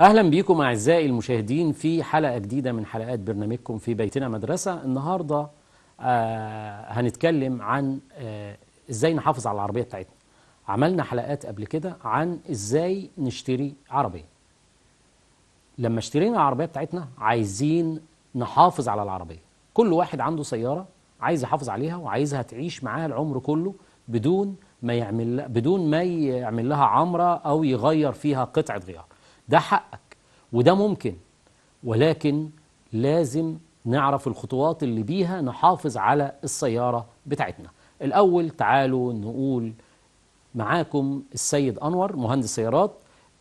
اهلا بيكم اعزائي المشاهدين في حلقه جديده من حلقات برنامجكم في بيتنا مدرسه النهارده آه هنتكلم عن آه ازاي نحافظ على العربيه بتاعتنا عملنا حلقات قبل كده عن ازاي نشتري عربيه لما اشترينا العربيه بتاعتنا عايزين نحافظ على العربيه كل واحد عنده سياره عايز يحافظ عليها وعايزها تعيش معاها العمر كله بدون ما يعمل بدون ما يعمل لها عمره او يغير فيها قطعه غيار ده حقك وده ممكن ولكن لازم نعرف الخطوات اللي بيها نحافظ على السيارة بتاعتنا الأول تعالوا نقول معاكم السيد أنور مهندس سيارات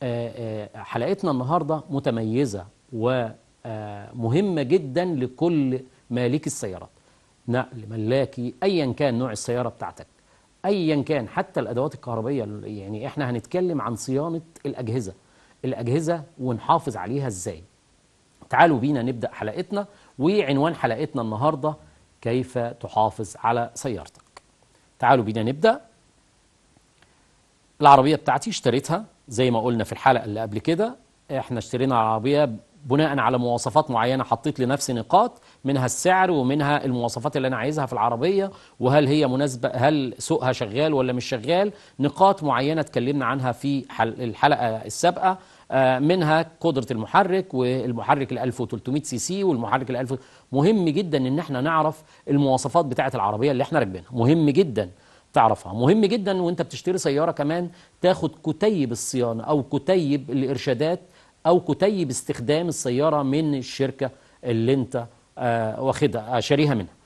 آه، آه، حلقتنا النهاردة متميزة ومهمة آه، جدا لكل مالكي السيارات نقل ملاكي أيا كان نوع السيارة بتاعتك أيا كان حتى الأدوات الكهربية يعني إحنا هنتكلم عن صيانة الأجهزة الأجهزة ونحافظ عليها إزاي تعالوا بينا نبدأ حلقتنا وعنوان حلقتنا النهاردة كيف تحافظ على سيارتك تعالوا بينا نبدأ العربية بتاعتي اشتريتها زي ما قلنا في الحلقة اللي قبل كده احنا اشترينا العربية بناء على مواصفات معينة حطيت لنفسي نقاط منها السعر ومنها المواصفات اللي أنا عايزها في العربية وهل هي مناسبة هل سوقها شغال ولا مش شغال نقاط معينة اتكلمنا عنها في الحلقة السابقة آه، منها قدرة المحرك والمحرك ال 1300 سي سي والمحرك ال 1000 مهم جدا ان احنا نعرف المواصفات بتاعة العربية اللي احنا راكبينها مهم جدا تعرفها مهم جدا وانت بتشتري سيارة كمان تاخد كتيب الصيانة او كتيب الارشادات او كتيب استخدام السيارة من الشركة اللي انت آه، واخدها آه، شاريها منها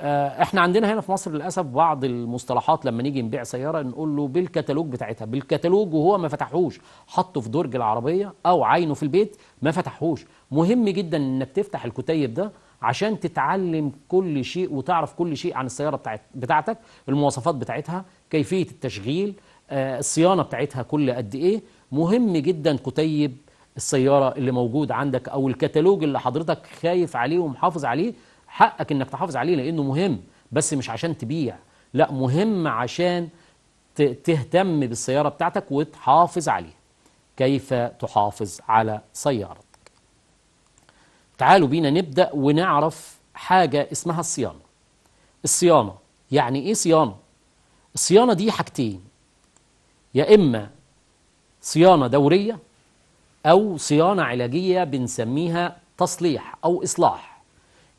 آه، احنا عندنا هنا في مصر للاسف بعض المصطلحات لما نيجي نبيع سياره نقول له بالكتالوج بتاعتها بالكتالوج وهو ما فتحوش حطه في درج العربيه او عينه في البيت ما فتحوش مهم جدا انك تفتح الكتيب ده عشان تتعلم كل شيء وتعرف كل شيء عن السياره بتاعتك المواصفات بتاعتها كيفيه التشغيل آه، الصيانه بتاعتها كل قد ايه مهم جدا كتيب السياره اللي موجود عندك او الكتالوج اللي حضرتك خايف عليه ومحافظ عليه حقك انك تحافظ عليه لانه مهم بس مش عشان تبيع لا مهم عشان تهتم بالسيارة بتاعتك وتحافظ عليها كيف تحافظ على سيارتك تعالوا بينا نبدأ ونعرف حاجة اسمها الصيانة الصيانة يعني ايه صيانة الصيانة دي حاجتين يا إما صيانة دورية أو صيانة علاجية بنسميها تصليح أو إصلاح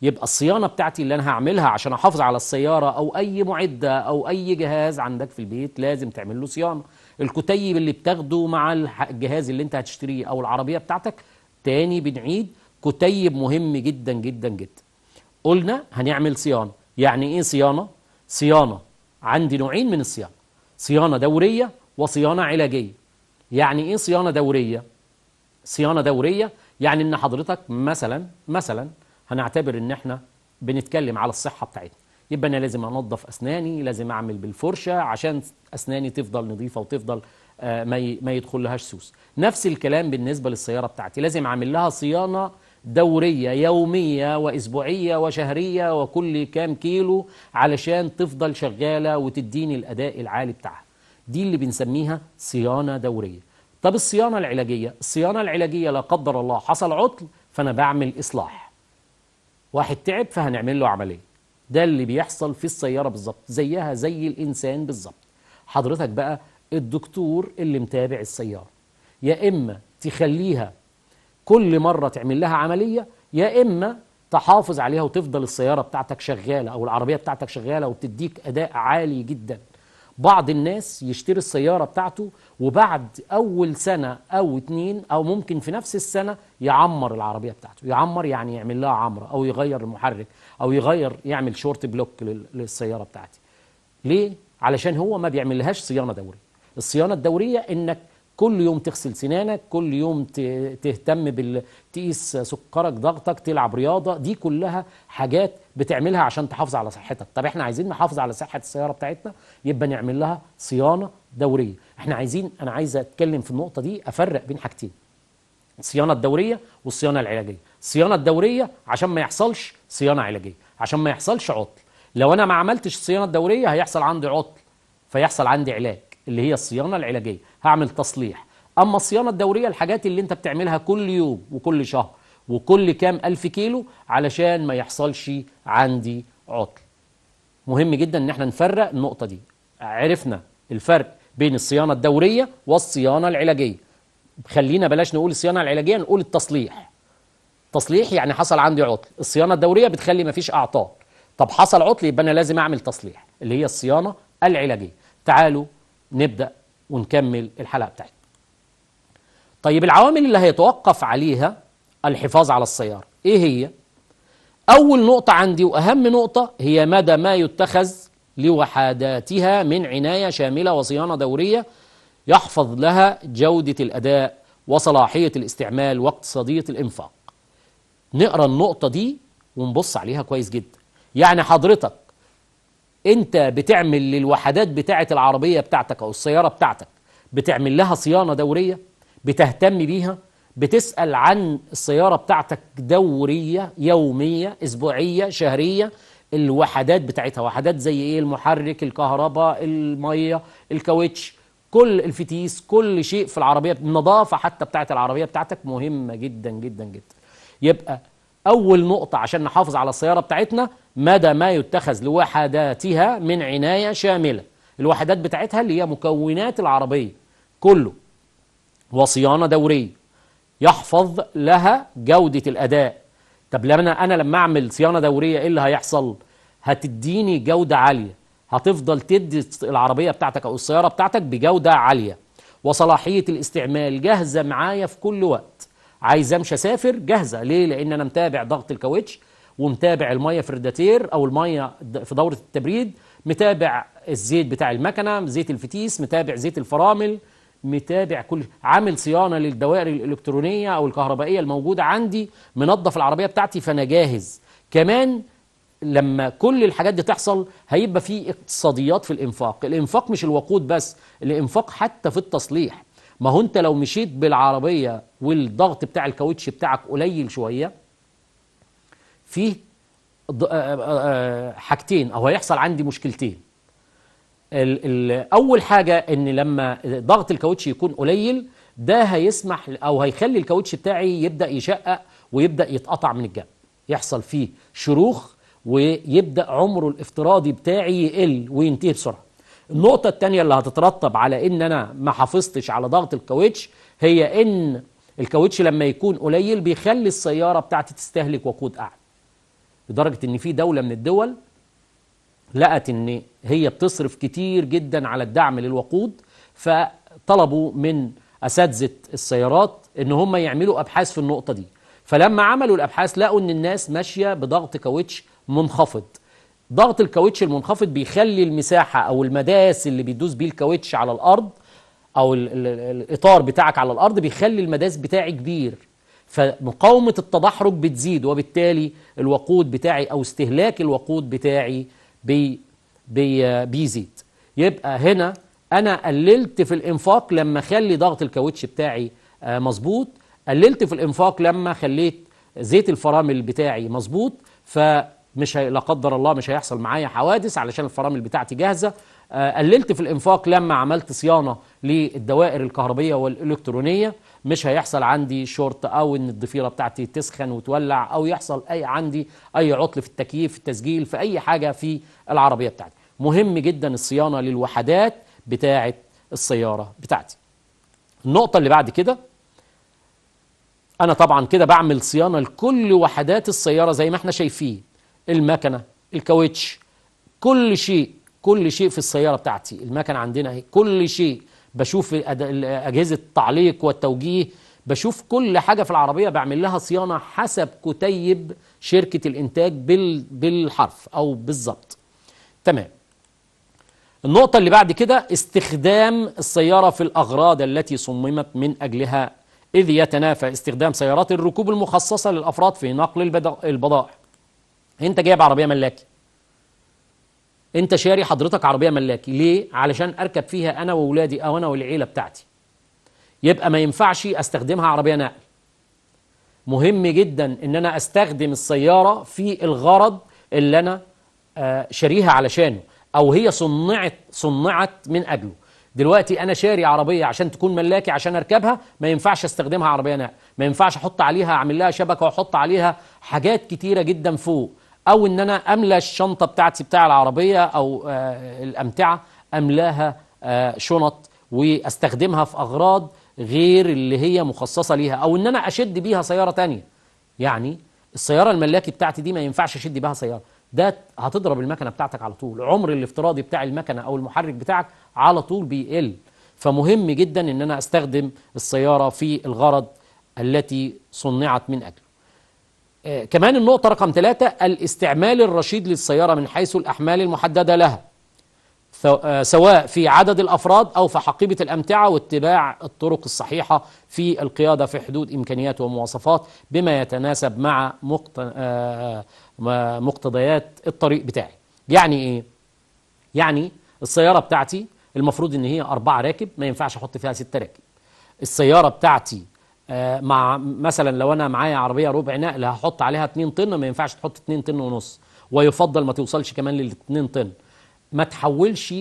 يبقى الصيانه بتاعتي اللي انا هعملها عشان احافظ على السياره او اي معده او اي جهاز عندك في البيت لازم تعمل له صيانه الكتيب اللي بتاخده مع الجهاز اللي انت هتشتريه او العربيه بتاعتك تاني بنعيد كتيب مهم جدا جدا جدا قلنا هنعمل صيانه يعني ايه صيانه صيانه عندي نوعين من الصيانه صيانه دوريه وصيانه علاجيه يعني ايه صيانه دوريه صيانه دوريه يعني ان حضرتك مثلا مثلا هنعتبر ان احنا بنتكلم على الصحه بتاعتنا يبقى انا لازم انظف اسناني لازم اعمل بالفرشه عشان اسناني تفضل نظيفه وتفضل آه، ما ما يدخلهاش سوس نفس الكلام بالنسبه للسياره بتاعتي لازم اعمل لها صيانه دوريه يوميه واسبوعيه وشهريه وكل كام كيلو علشان تفضل شغاله وتديني الاداء العالي بتاعها دي اللي بنسميها صيانه دوريه طب الصيانه العلاجيه الصيانه العلاجيه لا قدر الله حصل عطل فانا بعمل اصلاح واحد تعب فهنعمل له عمليه ده اللي بيحصل في السياره بالظبط زيها زي الانسان بالظبط حضرتك بقى الدكتور اللي متابع السياره يا اما تخليها كل مره تعمل لها عمليه يا اما تحافظ عليها وتفضل السياره بتاعتك شغاله او العربيه بتاعتك شغاله وبتديك اداء عالي جدا بعض الناس يشتري السيارة بتاعته وبعد أول سنة أو اتنين أو ممكن في نفس السنة يعمر العربية بتاعته يعمر يعني يعمل لها عمرة أو يغير المحرك أو يغير يعمل شورت بلوك للسيارة بتاعتي ليه؟ علشان هو ما بيعملهاش صيانة دورية الصيانة الدورية إنك كل يوم تغسل سنانك كل يوم تهتم بال... تقيس سكرك ضغطك تلعب رياضة دي كلها حاجات بتعملها عشان تحافظ على صحتك طب احنا عايزين نحافظ على صحة السيارة بتاعتنا يبقى نعمل لها صيانة دورية احنا عايزين انا عايز اتكلم في النقطة دي افرق بين حاجتين الصيانة الدورية والصيانة العلاجية الصيانة الدورية عشان ما يحصلش صيانة علاجية عشان ما يحصلش عطل لو انا ما عملتش الصيانة الدورية هيحصل عندي عطل فيحصل عندي علاج اللي هي الصيانه العلاجيه هعمل تصليح اما الصيانه الدوريه الحاجات اللي انت بتعملها كل يوم وكل شهر وكل كام ألف كيلو علشان ما يحصلش عندي عطل مهم جدا ان احنا نفرق النقطه دي عرفنا الفرق بين الصيانه الدوريه والصيانه العلاجيه خلينا بلاش نقول الصيانه العلاجيه نقول التصليح تصليح يعني حصل عندي عطل الصيانه الدوريه بتخلي مفيش اعطال طب حصل عطل يبقى انا لازم اعمل تصليح اللي هي الصيانه العلاجيه تعالوا نبدأ ونكمل الحلقة بتاعتنا طيب العوامل اللي هيتوقف عليها الحفاظ على السيارة ايه هي؟ أول نقطة عندي وأهم نقطة هي مدى ما يتخذ لوحداتها من عناية شاملة وصيانة دورية يحفظ لها جودة الأداء وصلاحية الاستعمال واقتصادية الإنفاق نقرأ النقطة دي ونبص عليها كويس جدا يعني حضرتك انت بتعمل للوحدات بتاعه العربيه بتاعتك او السياره بتاعتك بتعمل لها صيانه دوريه بتهتم بيها بتسال عن السياره بتاعتك دوريه يوميه اسبوعيه شهريه الوحدات بتاعتها وحدات زي ايه المحرك الكهرباء الميه الكاوتش كل الفتيس كل شيء في العربيه النظافه حتى بتاعه العربيه بتاعتك مهمه جدا جدا جدا يبقى اول نقطه عشان نحافظ على السياره بتاعتنا مدى ما يتخذ لوحداتها من عناية شاملة الوحدات بتاعتها اللي هي مكونات العربية كله وصيانة دورية يحفظ لها جودة الأداء طب لما أنا لما أعمل صيانة دورية إيه اللي هيحصل؟ هتديني جودة عالية هتفضل تدي العربية بتاعتك أو السيارة بتاعتك بجودة عالية وصلاحية الاستعمال جاهزة معايا في كل وقت عايز امشي اسافر جاهزه ليه لان انا متابع ضغط الكاوتش ومتابع الميه في الرداتير او الميه في دوره التبريد متابع الزيت بتاع المكنه زيت الفتيس متابع زيت الفرامل متابع كل عامل صيانه للدوائر الالكترونيه او الكهربائيه الموجوده عندي منظف العربيه بتاعتي فانا جاهز كمان لما كل الحاجات دي تحصل هيبقى في اقتصاديات في الانفاق الانفاق مش الوقود بس الانفاق حتى في التصليح ما هو انت لو مشيت بالعربيه والضغط بتاع الكاوتش بتاعك قليل شويه فيه آه، آه، آه، حاجتين او هيحصل عندي مشكلتين اول حاجه ان لما ضغط الكاوتش يكون قليل ده هيسمح او هيخلي الكاوتش بتاعي يبدا يشقق ويبدا يتقطع من الجنب يحصل فيه شروخ ويبدا عمره الافتراضي بتاعي يقل وينتهي بسرعه النقطة الثانية اللي هتترتب على ان انا ما حافظتش على ضغط الكاوتش هي ان الكاوتش لما يكون قليل بيخلي السيارة بتاعتي تستهلك وقود اعلى لدرجة ان في دولة من الدول لقت ان هي بتصرف كتير جدا على الدعم للوقود فطلبوا من اساتذه السيارات ان هم يعملوا ابحاث في النقطه دي فلما عملوا الابحاث لقوا ان الناس ماشيه بضغط كاوتش منخفض ضغط الكاوتش المنخفض بيخلي المساحه او المداس اللي بيدوس بيه الكاوتش على الارض او الاطار بتاعك على الارض بيخلي المداس بتاعي كبير فمقاومه التدحرج بتزيد وبالتالي الوقود بتاعي أو استهلاك الوقود بتاعي بي بي بيزيد يبقى هنا أنا قللت في الإنفاق لما خلي ضغط الكاوتش بتاعي آه، مظبوط قللت في الإنفاق لما خليت زيت الفرامل بتاعي مظبوط فمش لا قدر الله مش هيحصل معايا حوادث علشان الفرامل بتاعتي جاهزه آه، قللت في الانفاق لما عملت صيانه للدوائر الكهربيه والالكترونيه مش هيحصل عندي شورت او ان الضفيره بتاعتي تسخن وتولع او يحصل اي عندي اي عطل في التكييف في التسجيل في اي حاجه في العربيه بتاعتي مهم جدا الصيانه للوحدات بتاعه السياره بتاعتي النقطه اللي بعد كده انا طبعا كده بعمل صيانه لكل وحدات السياره زي ما احنا شايفين المكنه الكاوتش كل شيء كل شيء في السياره بتاعتي المكنه عندنا اهي كل شيء بشوف أجهزة التعليق والتوجيه بشوف كل حاجة في العربية بعمل لها صيانة حسب كتيب شركة الإنتاج بالحرف أو بالظبط تمام النقطة اللي بعد كده استخدام السيارة في الأغراض التي صممت من أجلها إذ يتنافى استخدام سيارات الركوب المخصصة للأفراد في نقل البضائع أنت جايب عربية ملاكي انت شاري حضرتك عربيه ملاكي ليه علشان اركب فيها انا واولادي او انا والعيله بتاعتي يبقى ما ينفعش استخدمها عربيه نقل مهم جدا ان انا استخدم السياره في الغرض اللي انا آه، شاريها علشانه او هي صنعت صنعت من اجله دلوقتي انا شاري عربيه عشان تكون ملاكي عشان اركبها ما ينفعش استخدمها عربيه نقل ما ينفعش احط عليها اعمل لها شبكه واحط عليها حاجات كتيره جدا فوق او ان انا املى الشنطه بتاعتي بتاع العربيه او آه، الامتعه املاها آه، شنط واستخدمها في اغراض غير اللي هي مخصصه ليها او ان انا اشد بيها سياره تانية يعني السياره الملاكي بتاعتي دي ما ينفعش اشد بيها سياره ده هتضرب المكنه بتاعتك على طول عمر الافتراضي بتاع المكنه او المحرك بتاعك على طول بيقل فمهم جدا ان انا استخدم السياره في الغرض التي صنعت من اجله آه، كمان النقطة رقم ثلاثة الاستعمال الرشيد للسيارة من حيث الأحمال المحددة لها آه، سواء في عدد الأفراد أو في حقيبة الأمتعة واتباع الطرق الصحيحة في القيادة في حدود إمكانيات ومواصفات بما يتناسب مع آه، مقتضيات الطريق بتاعي يعني إيه؟ يعني السيارة بتاعتي المفروض إن هي أربعة راكب ما ينفعش أحط فيها ستة راكب السيارة بتاعتي آه، مع مثلا لو انا معايا عربيه ربع نقل هحط عليها 2 طن ما ينفعش تحط 2 طن ونص ويفضل ما توصلش كمان لل 2 طن ما تحاولش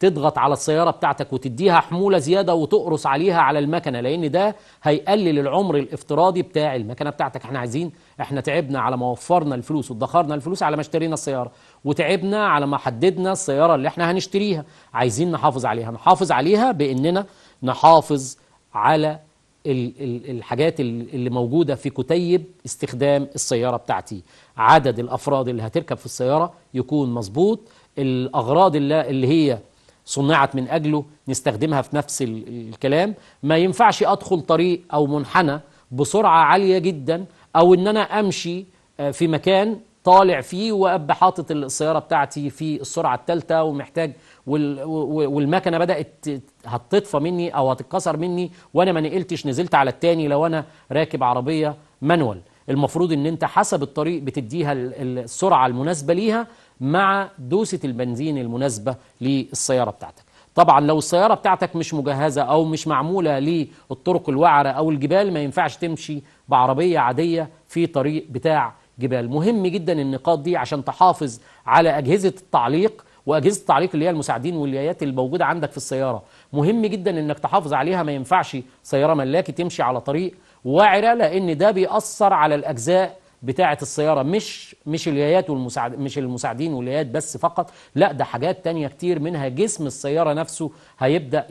تضغط على السيارة بتاعتك وتديها حمولة زيادة وتقرص عليها على المكنة لأن ده هيقلل العمر الافتراضي بتاع المكنة بتاعتك احنا عايزين احنا تعبنا على ما وفرنا الفلوس وادخرنا الفلوس على ما اشترينا السيارة وتعبنا على ما حددنا السيارة اللي احنا هنشتريها عايزين نحافظ عليها نحافظ عليها بأننا نحافظ على الحاجات اللي موجودة في كتيب استخدام السيارة بتاعتي عدد الأفراد اللي هتركب في السيارة يكون مظبوط الأغراض اللي, اللي هي صنعت من أجله نستخدمها في نفس الكلام ما ينفعش أدخل طريق أو منحنى بسرعة عالية جدا أو إن أنا أمشي آه، في مكان طالع فيه وأب حاطط السيارة بتاعتي في السرعة الثالثة ومحتاج والمكنة بدأت هتطفى مني او هتتكسر مني وانا ما نقلتش نزلت على التاني لو انا راكب عربيه مانوال المفروض ان انت حسب الطريق بتديها السرعه المناسبه ليها مع دوسه البنزين المناسبه للسياره بتاعتك طبعا لو السياره بتاعتك مش مجهزه او مش معموله للطرق الوعره او الجبال ما ينفعش تمشي بعربيه عاديه في طريق بتاع جبال مهم جدا النقاط دي عشان تحافظ على اجهزه التعليق واجهزه التعليق اللي هي المساعدين اللي موجوده عندك في السياره مهم جدا انك تحافظ عليها ما ينفعش سياره ملاكي تمشي على طريق وعره لان ده بيأثر على الاجزاء بتاعه السياره مش مش اليايات والمساعد مش المساعدين واليايات بس فقط لا ده حاجات تانية كتير منها جسم السياره نفسه هيبدا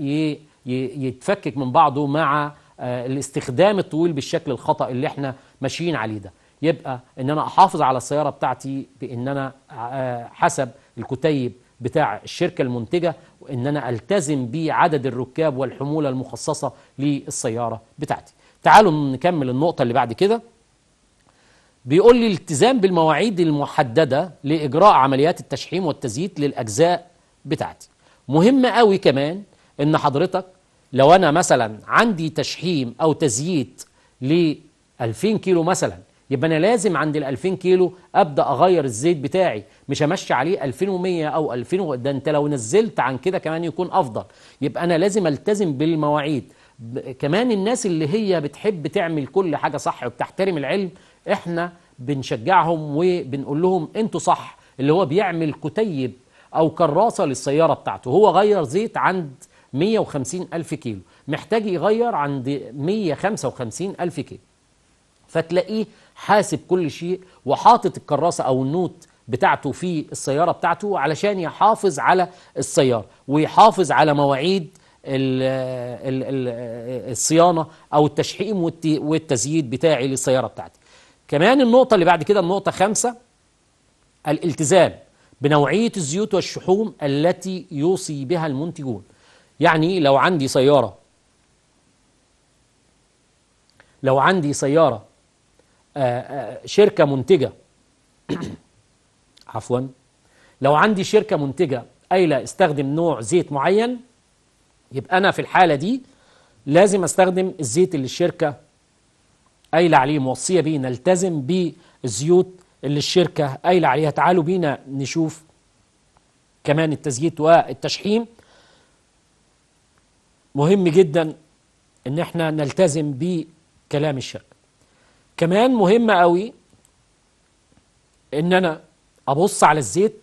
يتفكك من بعضه مع آه، الاستخدام الطويل بالشكل الخطا اللي احنا ماشيين عليه ده يبقى ان انا احافظ على السياره بتاعتي بان انا آه، حسب الكتيب بتاع الشركة المنتجة وإن أنا ألتزم بعدد الركاب والحمولة المخصصة للسيارة بتاعتي تعالوا نكمل النقطة اللي بعد كده بيقول لي الالتزام بالمواعيد المحددة لإجراء عمليات التشحيم والتزييت للأجزاء بتاعتي مهم قوي كمان إن حضرتك لو أنا مثلا عندي تشحيم أو تزييت ل 2000 كيلو مثلا يبقى انا لازم عند ال 2000 كيلو ابدا اغير الزيت بتاعي مش همشي عليه 2100 او 2000 و... ده انت لو نزلت عن كده كمان يكون افضل يبقى انا لازم التزم بالمواعيد كمان الناس اللي هي بتحب تعمل كل حاجه صح وبتحترم العلم احنا بنشجعهم وبنقول لهم انتوا صح اللي هو بيعمل كتيب او كراسه للسياره بتاعته هو غير زيت عند 150 ألف كيلو محتاج يغير عند 155 ألف كيلو فتلاقيه حاسب كل شيء وحاطط الكراسه او النوت بتاعته في السياره بتاعته علشان يحافظ على السياره ويحافظ على مواعيد الصيانه او التشحيم والتزييد بتاعي للسياره بتاعتي. كمان النقطه اللي بعد كده النقطه خمسة الالتزام بنوعيه الزيوت والشحوم التي يوصي بها المنتجون. يعني لو عندي سياره لو عندي سياره آه، آه، شركة منتجة عفوا لو عندي شركة منتجة قايلة استخدم نوع زيت معين يبقى أنا في الحالة دي لازم استخدم الزيت اللي الشركة قايلة عليه موصية بيه نلتزم بالزيوت اللي الشركة قايلة عليها تعالوا بينا نشوف كمان التزييت والتشحيم مهم جدا ان احنا نلتزم بكلام الشركة كمان مهم قوي ان انا ابص على الزيت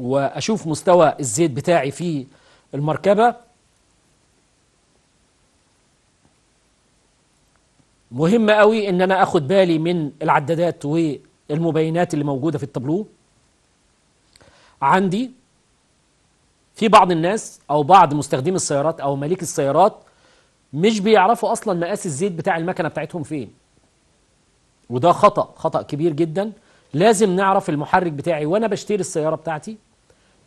واشوف مستوى الزيت بتاعي في المركبه مهم قوي ان انا اخد بالي من العدادات والمبينات اللي موجوده في التابلو عندي في بعض الناس او بعض مستخدمي السيارات او مالك السيارات مش بيعرفوا اصلا مقاس الزيت بتاع المكنه بتاعتهم فين وده خطا خطا كبير جدا لازم نعرف المحرك بتاعي وانا بشتري السياره بتاعتي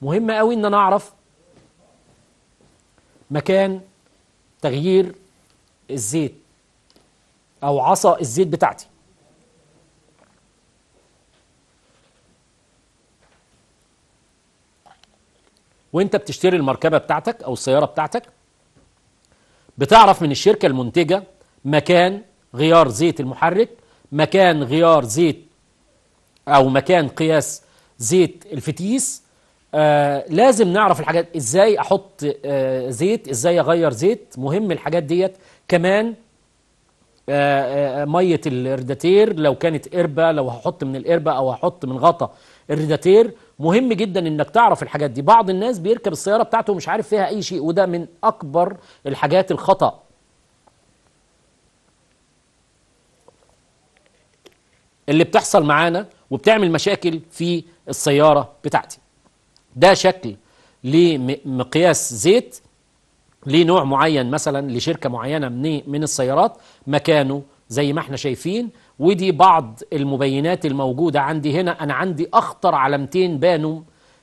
مهم قوي ان انا اعرف مكان تغيير الزيت او عصا الزيت بتاعتي وانت بتشتري المركبه بتاعتك او السياره بتاعتك بتعرف من الشركة المنتجة مكان غيار زيت المحرك مكان غيار زيت أو مكان قياس زيت الفتيس آه لازم نعرف الحاجات ازاي احط آه زيت ازاي اغير زيت مهم الحاجات ديت كمان آه آه ميه الرداتير لو كانت إربة لو هحط من الإربة او هحط من غطا الرداتير مهم جدا انك تعرف الحاجات دي بعض الناس بيركب السياره بتاعته ومش عارف فيها اي شيء وده من اكبر الحاجات الخطا اللي بتحصل معانا وبتعمل مشاكل في السياره بتاعتي ده شكل لمقياس زيت لنوع معين مثلا لشركه معينه من من السيارات مكانه زي ما احنا شايفين ودي بعض المبينات الموجودة عندي هنا أنا عندي أخطر علامتين بانوا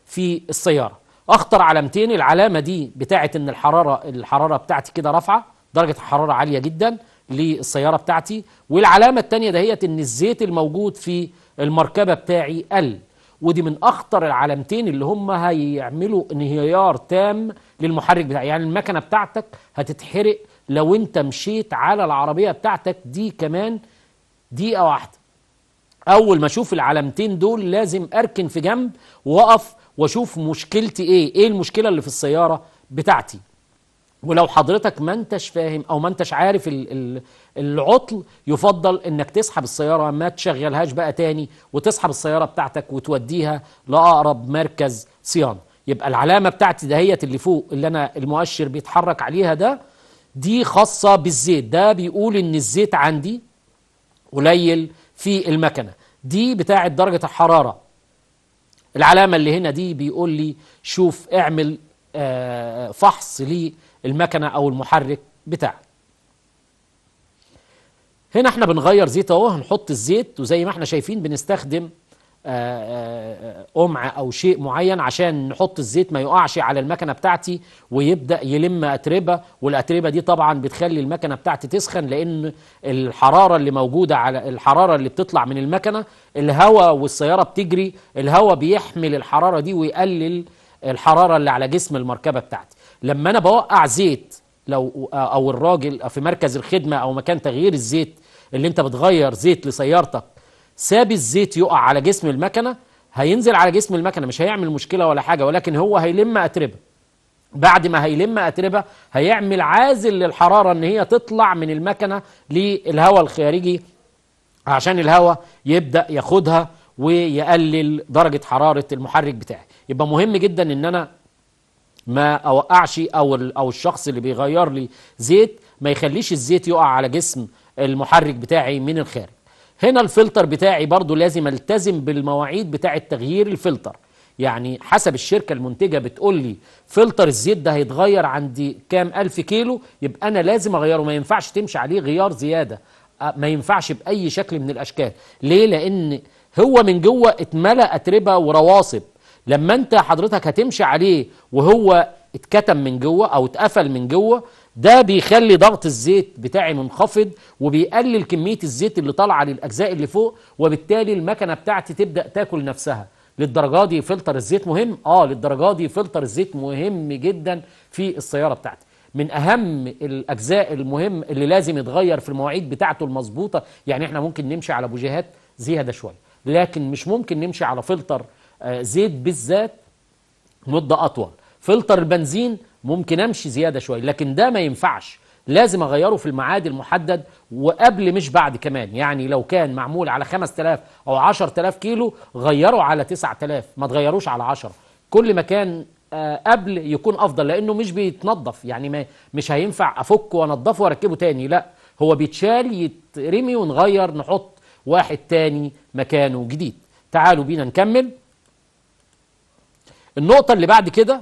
في السيارة أخطر علامتين العلامة دي بتاعة إن الحرارة الحرارة بتاعتي كده رافعة درجة الحرارة عالية جدا للسيارة بتاعتي والعلامة التانية دهيت إن الزيت الموجود في المركبة بتاعي قل ودي من اخطر العلامتين اللي هم هيعملوا انهيار تام للمحرك بتاعي يعني المكنه بتاعتك هتتحرق لو انت مشيت على العربيه بتاعتك دي كمان دقيقة واحدة أول ما أشوف العلامتين دول لازم أركن في جنب وأقف وأشوف مشكلتي إيه إيه المشكلة اللي في السيارة بتاعتي ولو حضرتك ما انتش فاهم او ما انتش عارف العطل يفضل انك تسحب السياره ما تشغلهاش بقى تاني وتسحب السياره بتاعتك وتوديها لاقرب مركز صيانه يبقى العلامه بتاعتي دهيت اللي فوق اللي انا المؤشر بيتحرك عليها ده دي خاصه بالزيت ده بيقول ان الزيت عندي قليل في المكنة دي بتاعة درجة الحرارة العلامة اللي هنا دي بيقول لي شوف اعمل آه، فحص للمكنة أو المحرك بتاعك هنا احنا بنغير زيت اهو هنحط الزيت وزي ما احنا شايفين بنستخدم آه، آه، آه، قمع او شيء معين عشان نحط الزيت ما يقعش على المكنه بتاعتي ويبدا يلم اتربه والاتربه دي طبعا بتخلي المكنه بتاعتي تسخن لان الحراره اللي موجوده على الحراره اللي بتطلع من المكنه الهواء والسياره بتجري الهواء بيحمل الحراره دي ويقلل الحراره اللي على جسم المركبه بتاعتي لما انا بوقع زيت لو او الراجل في مركز الخدمه او مكان تغيير الزيت اللي انت بتغير زيت لسيارتك ساب الزيت يقع على جسم المكنه هينزل على جسم المكنه مش هيعمل مشكله ولا حاجه ولكن هو هيلم اتربه بعد ما هيلم اتربه هيعمل عازل للحراره ان هي تطلع من المكنه للهواء الخارجي عشان الهواء يبدا ياخدها ويقلل درجه حراره المحرك بتاعي يبقى مهم جدا ان انا ما اوقعش او او الشخص اللي بيغير لي زيت ما يخليش الزيت يقع على جسم المحرك بتاعي من الخارج هنا الفلتر بتاعي برضو لازم التزم بالمواعيد بتاعه تغيير الفلتر يعني حسب الشركه المنتجه بتقول لي فلتر الزيت ده هيتغير عندي كام الف كيلو يبقى انا لازم اغيره ما ينفعش تمشي عليه غيار زياده ما ينفعش باي شكل من الاشكال ليه لان هو من جوه اتملى اتربه ورواسب لما انت حضرتك هتمشي عليه وهو اتكتم من جوه او اتقفل من جوه ده بيخلي ضغط الزيت بتاعي منخفض وبيقلل كمية الزيت اللي طالعة للأجزاء اللي فوق وبالتالي المكنة بتاعتي تبدأ تاكل نفسها للدرجة دي فلتر الزيت مهم؟ آه للدرجة دي فلتر الزيت مهم جدا في السيارة بتاعتي من اهم الاجزاء المهم اللي لازم يتغير في المواعيد بتاعته المظبوطه يعني احنا ممكن نمشي على بوجيهات زياده شويه لكن مش ممكن نمشي على فلتر آه، زيت بالذات مده اطول فلتر البنزين ممكن امشي زياده شويه لكن ده ما ينفعش لازم اغيره في الميعاد المحدد وقبل مش بعد كمان يعني لو كان معمول على 5000 او 10000 كيلو غيره على 9000 ما تغيروش على 10 كل ما كان آه، قبل يكون افضل لانه مش بيتنظف يعني ما مش هينفع افكه وانضفه واركبه تاني لا هو بيتشال يترمي ونغير نحط واحد تاني مكانه جديد تعالوا بينا نكمل النقطه اللي بعد كده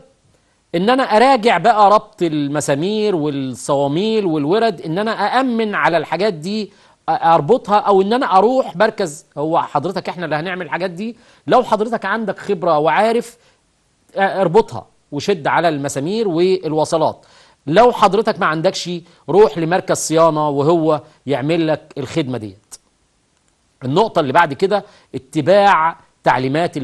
ان انا اراجع بقى ربط المسامير والصواميل والورد ان انا اامن على الحاجات دي اربطها او ان انا اروح مركز هو حضرتك احنا اللي هنعمل الحاجات دي لو حضرتك عندك خبره وعارف اربطها وشد على المسامير والوصلات لو حضرتك ما عندكش روح لمركز صيانه وهو يعمل لك الخدمه ديت النقطه اللي بعد كده اتباع تعليمات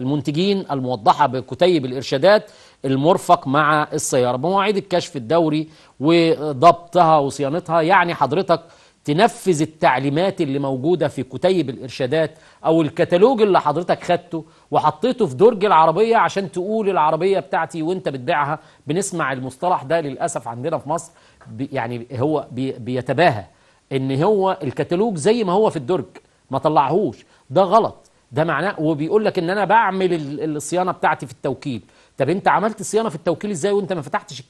المنتجين الموضحة بكتيب الإرشادات المرفق مع السيارة بمواعيد الكشف الدوري وضبطها وصيانتها يعني حضرتك تنفذ التعليمات اللي موجودة في كتيب الإرشادات أو الكتالوج اللي حضرتك خدته وحطيته في درج العربية عشان تقول العربية بتاعتي وانت بتبيعها بنسمع المصطلح ده للأسف عندنا في مصر يعني هو بيتباهى ان هو الكتالوج زي ما هو في الدرج ما طلعهوش ده غلط ده معناه وبيقول لك ان انا بعمل الصيانه بتاعتي في التوكيل طب انت عملت صيانه في التوكيل ازاي وانت ما فتحتش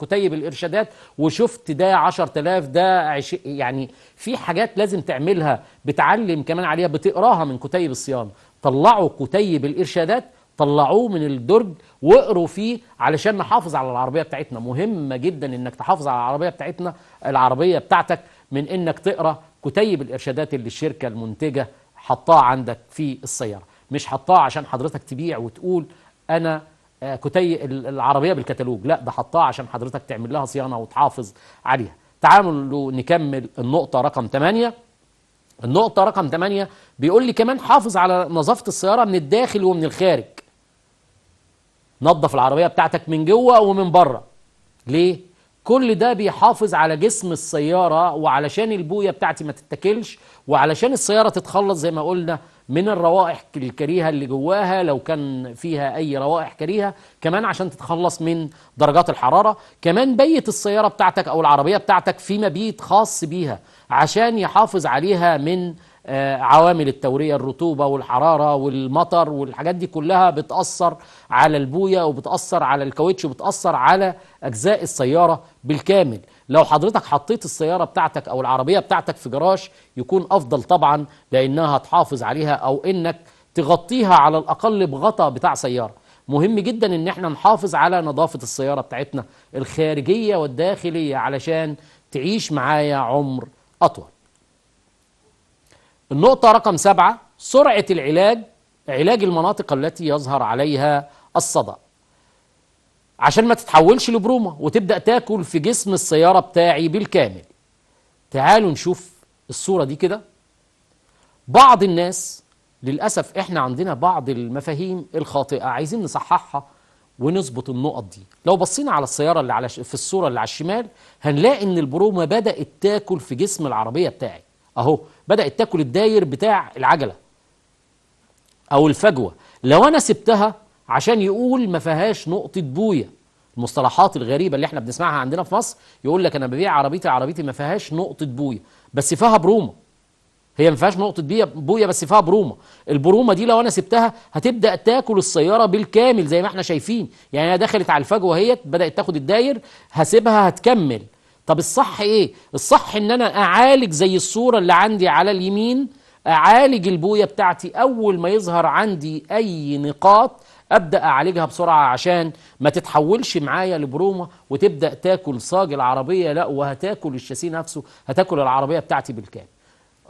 كتيب الارشادات وشفت ده 10000 ده عش... يعني في حاجات لازم تعملها بتعلم كمان عليها بتقراها من كتيب الصيانه طلعوا كتيب الارشادات طلعوه من الدرج واقروا فيه علشان نحافظ على العربيه بتاعتنا مهمه جدا انك تحافظ على العربيه بتاعتنا العربيه بتاعتك من انك تقرا كتيب الارشادات اللي الشركه المنتجه حطاه عندك في السيارة مش حطاه عشان حضرتك تبيع وتقول أنا آه، كتي العربية بالكتالوج لا ده حطاه عشان حضرتك تعمل لها صيانة وتحافظ عليها تعالوا نكمل النقطة رقم 8 النقطة رقم 8 بيقول لي كمان حافظ على نظافة السيارة من الداخل ومن الخارج نظف العربية بتاعتك من جوه ومن بره ليه؟ كل ده بيحافظ على جسم السيارة وعلشان البوية بتاعتي ما تتكلش وعلشان السيارة تتخلص زي ما قلنا من الروائح الكريهة اللي جواها لو كان فيها أي روائح كريهة كمان عشان تتخلص من درجات الحرارة كمان بيت السيارة بتاعتك أو العربية بتاعتك في مبيت خاص بيها عشان يحافظ عليها من آه، عوامل التورية الرطوبة والحرارة والمطر والحاجات دي كلها بتأثر على البوية وبتأثر على الكاوتش وبتأثر على أجزاء السيارة بالكامل لو حضرتك حطيت السيارة بتاعتك أو العربية بتاعتك في جراج يكون أفضل طبعا لأنها تحافظ عليها أو إنك تغطيها على الأقل بغطاء بتاع سيارة مهم جدا ان احنا نحافظ على نظافة السيارة بتاعتنا الخارجية والداخلية علشان تعيش معايا عمر أطول النقطة رقم سبعة سرعة العلاج علاج المناطق التي يظهر عليها الصدأ عشان ما تتحولش لبرومة وتبدأ تاكل في جسم السيارة بتاعي بالكامل تعالوا نشوف الصورة دي كده بعض الناس للأسف احنا عندنا بعض المفاهيم الخاطئة عايزين نصححها ونظبط النقط دي لو بصينا على السيارة اللي على ش... في الصورة اللي على الشمال هنلاقي ان البرومة بدأت تاكل في جسم العربية بتاعي اهو بدأت تاكل الداير بتاع العجلة او الفجوة لو انا سبتها عشان يقول ما فيهاش نقطة بوية المصطلحات الغريبة اللي احنا بنسمعها عندنا في مصر يقول لك أنا ببيع عربيتي عربيتي ما فيهاش نقطة بوية بس فيها برومة هي ما فيهاش نقطة بوية بس فيها برومة البرومة دي لو أنا سبتها هتبدأ تاكل السيارة بالكامل زي ما احنا شايفين يعني هي دخلت على الفجوة اهيت بدأت تاخد الداير هسيبها هتكمل طب الصح ايه الصح ان انا اعالج زي الصورة اللي عندي على اليمين اعالج البوية بتاعتي اول ما يظهر عندي اي نقاط ابدا اعالجها بسرعه عشان ما تتحولش معايا لبرومه وتبدا تاكل صاج العربيه لا وهتاكل الشاسيه نفسه هتاكل العربيه بتاعتي بالكامل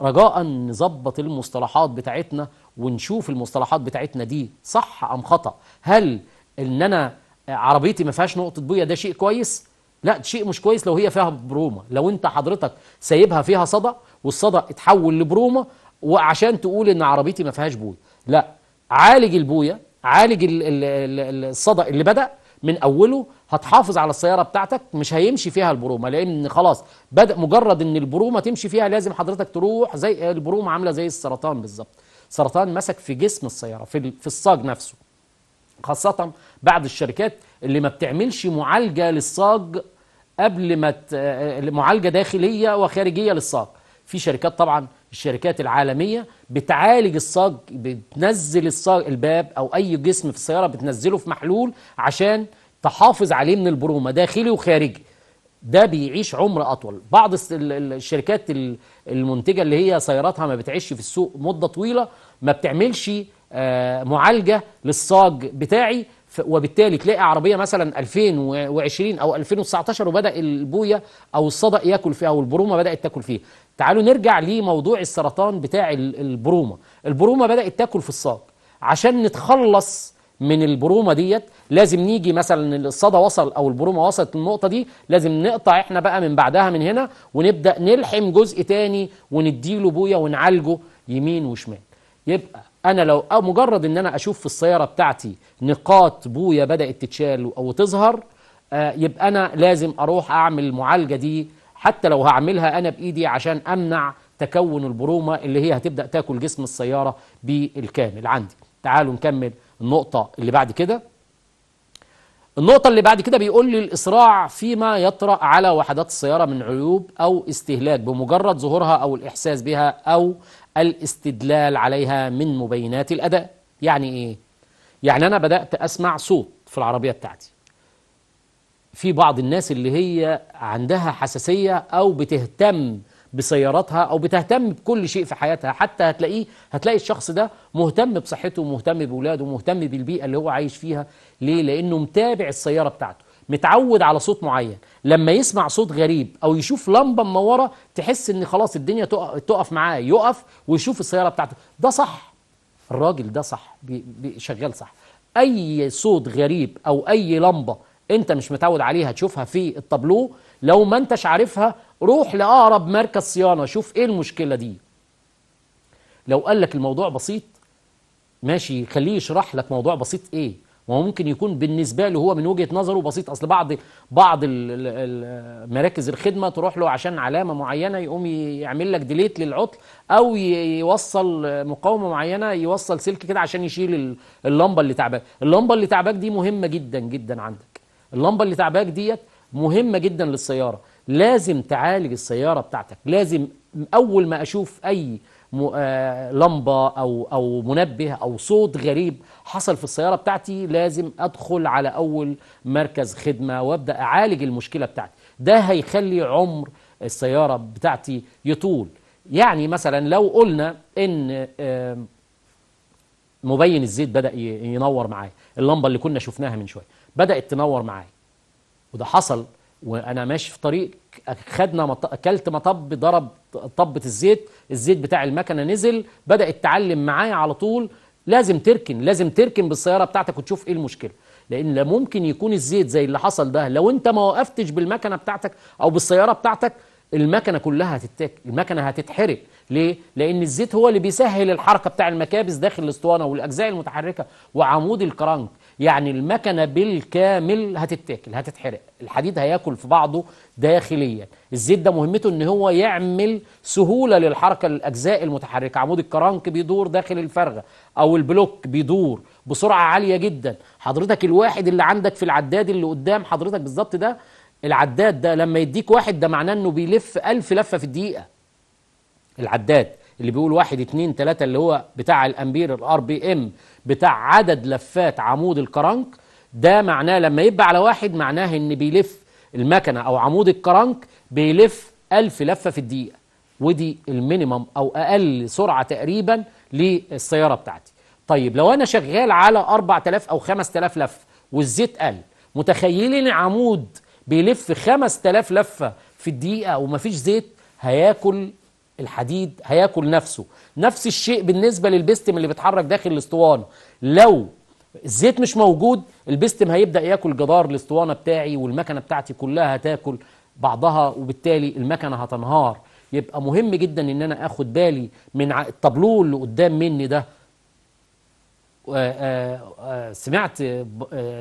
رجاء نظبط المصطلحات بتاعتنا ونشوف المصطلحات بتاعتنا دي صح ام خطا هل ان انا عربيتي ما فيهاش نقطه بويه ده شيء كويس لا شيء مش كويس لو هي فيها برومه لو انت حضرتك سايبها فيها صدى والصدى اتحول لبرومه وعشان تقول ان عربيتي ما فيهاش بويه لا عالج البويه عالج الصدأ اللي بدأ من اوله هتحافظ على السياره بتاعتك مش هيمشي فيها البرومه لان خلاص بدا مجرد ان البرومه تمشي فيها لازم حضرتك تروح زي البرومه عامله زي السرطان بالظبط سرطان مسك في جسم السياره في في الصاج نفسه خاصه بعض الشركات اللي ما بتعملش معالجه للصاج قبل ما معالجه داخليه وخارجيه للصاج في شركات طبعا الشركات العالمية بتعالج الصاج بتنزل الصاج الباب أو أي جسم في السيارة بتنزله في محلول عشان تحافظ عليه من البرومة داخلي وخارجي ده بيعيش عمر أطول بعض الشركات المنتجة اللي هي سياراتها ما بتعيش في السوق مدة طويلة ما بتعملش آه، معالجة للصاج بتاعي وبالتالي تلاقي عربيه مثلا 2020 او 2019 وبدا البويه او الصدأ ياكل فيها او البرومه بدات تاكل فيه تعالوا نرجع لموضوع السرطان بتاع البرومه البرومه بدات تاكل في الصاج عشان نتخلص من البرومه ديت لازم نيجي مثلا الصدى وصل او البرومه وصلت للنقطه دي لازم نقطع احنا بقى من بعدها من هنا ونبدا نلحم جزء تاني ونديله بويه ونعالجه يمين وشمال يبقى انا لو أو مجرد ان انا اشوف في السياره بتاعتي نقاط بويا بدات تتشال او تظهر آه، يبقى انا لازم اروح اعمل المعالجه دي حتى لو هعملها انا بايدي عشان امنع تكون البرومه اللي هي هتبدا تاكل جسم السياره بالكامل عندي تعالوا نكمل النقطه اللي بعد كده النقطة اللي بعد كده بيقول لي الإسراع فيما يطرأ على وحدات السيارة من عيوب أو استهلاك بمجرد ظهورها أو الإحساس بها أو الاستدلال عليها من مبينات الأداء يعني إيه؟ يعني أنا بدأت أسمع صوت في العربية بتاعتي في بعض الناس اللي هي عندها حساسية أو بتهتم بسياراتها او بتهتم بكل شيء في حياتها حتى هتلاقيه هتلاقي الشخص ده مهتم بصحته مهتم باولاده مهتم بالبيئه اللي هو عايش فيها ليه لانه متابع السياره بتاعته متعود على صوت معين لما يسمع صوت غريب او يشوف لمبه منوره تحس ان خلاص الدنيا تقف معاه يقف ويشوف السياره بتاعته ده صح الراجل ده صح شغال صح اي صوت غريب او اي لمبه انت مش متعود عليها تشوفها في التابلو لو ما انتش عارفها روح لاقرب مركز صيانه شوف ايه المشكله دي لو قال لك الموضوع بسيط ماشي خليه يشرح لك موضوع بسيط ايه وهو ممكن يكون بالنسبه له هو من وجهه نظره بسيط اصل بعض بعض مراكز الخدمه تروح له عشان علامه معينه يقوم يعمل لك ديليت للعطل او يوصل مقاومه معينه يوصل سلك كده عشان يشيل اللمبه اللي تعباك اللمبه اللي تعباك دي مهمه جدا جدا عندك اللمبه اللي تعباك ديت مهمه جدا للسياره لازم تعالج السياره بتاعتك لازم اول ما اشوف اي آه، لمبه او او منبه او صوت غريب حصل في السياره بتاعتي لازم ادخل على اول مركز خدمه وابدا اعالج المشكله بتاعتي ده هيخلي عمر السياره بتاعتي يطول يعني مثلا لو قلنا ان مبين الزيت بدا ينور معايا اللمبه اللي كنا شفناها من شويه بدات تنور معايا وده حصل وانا ماشي في طريق خدنا مط... اكلت مطب ضرب طبه الزيت الزيت بتاع المكنه نزل بدات تعلم معايا على طول لازم تركن لازم تركن بالسياره بتاعتك وتشوف ايه المشكله لان لا ممكن يكون الزيت زي اللي حصل ده لو انت ما وقفتش بالمكنه بتاعتك او بالسياره بتاعتك المكنه كلها هتتاكل المكنه هتتحرق ليه لان الزيت هو اللي بيسهل الحركه بتاع المكابس داخل الاسطوانه والاجزاء المتحركه وعمود الكرانك يعني المكنة بالكامل هتتاكل هتتحرق الحديد هياكل في بعضه داخليا الزيت ده مهمته ان هو يعمل سهولة للحركة للأجزاء المتحركة عمود الكرنك بيدور داخل الفرغة أو البلوك بيدور بسرعة عالية جدا حضرتك الواحد اللي عندك في العداد اللي قدام حضرتك بالظبط ده العداد ده لما يديك واحد ده معناه انه بيلف ألف لفة في الدقيقة العداد اللي بيقول واحد اتنين تلاتة اللي هو بتاع الامبير الار بي ام بتاع عدد لفات عمود الكرنك ده معناه لما يبقى على واحد معناه ان بيلف المكنه او عمود الكرنك بيلف 1000 لفه في الدقيقه ودي المينيمم او اقل سرعه تقريبا للسياره بتاعتي طيب لو انا شغال على 4000 او 5000 لفه والزيت قل متخيلين عمود بيلف 5000 لفه في الدقيقه ومفيش زيت هياكل الحديد هياكل نفسه نفس الشيء بالنسبة للبستم اللي بيتحرك داخل الاسطوانة لو الزيت مش موجود البستم هيبدأ ياكل جدار الاسطوانة بتاعي والمكنة بتاعتي كلها هتاكل بعضها وبالتالي المكنة هتنهار يبقى مهم جدا ان انا اخد بالي من الطابلوه اللي قدام مني ده سمعت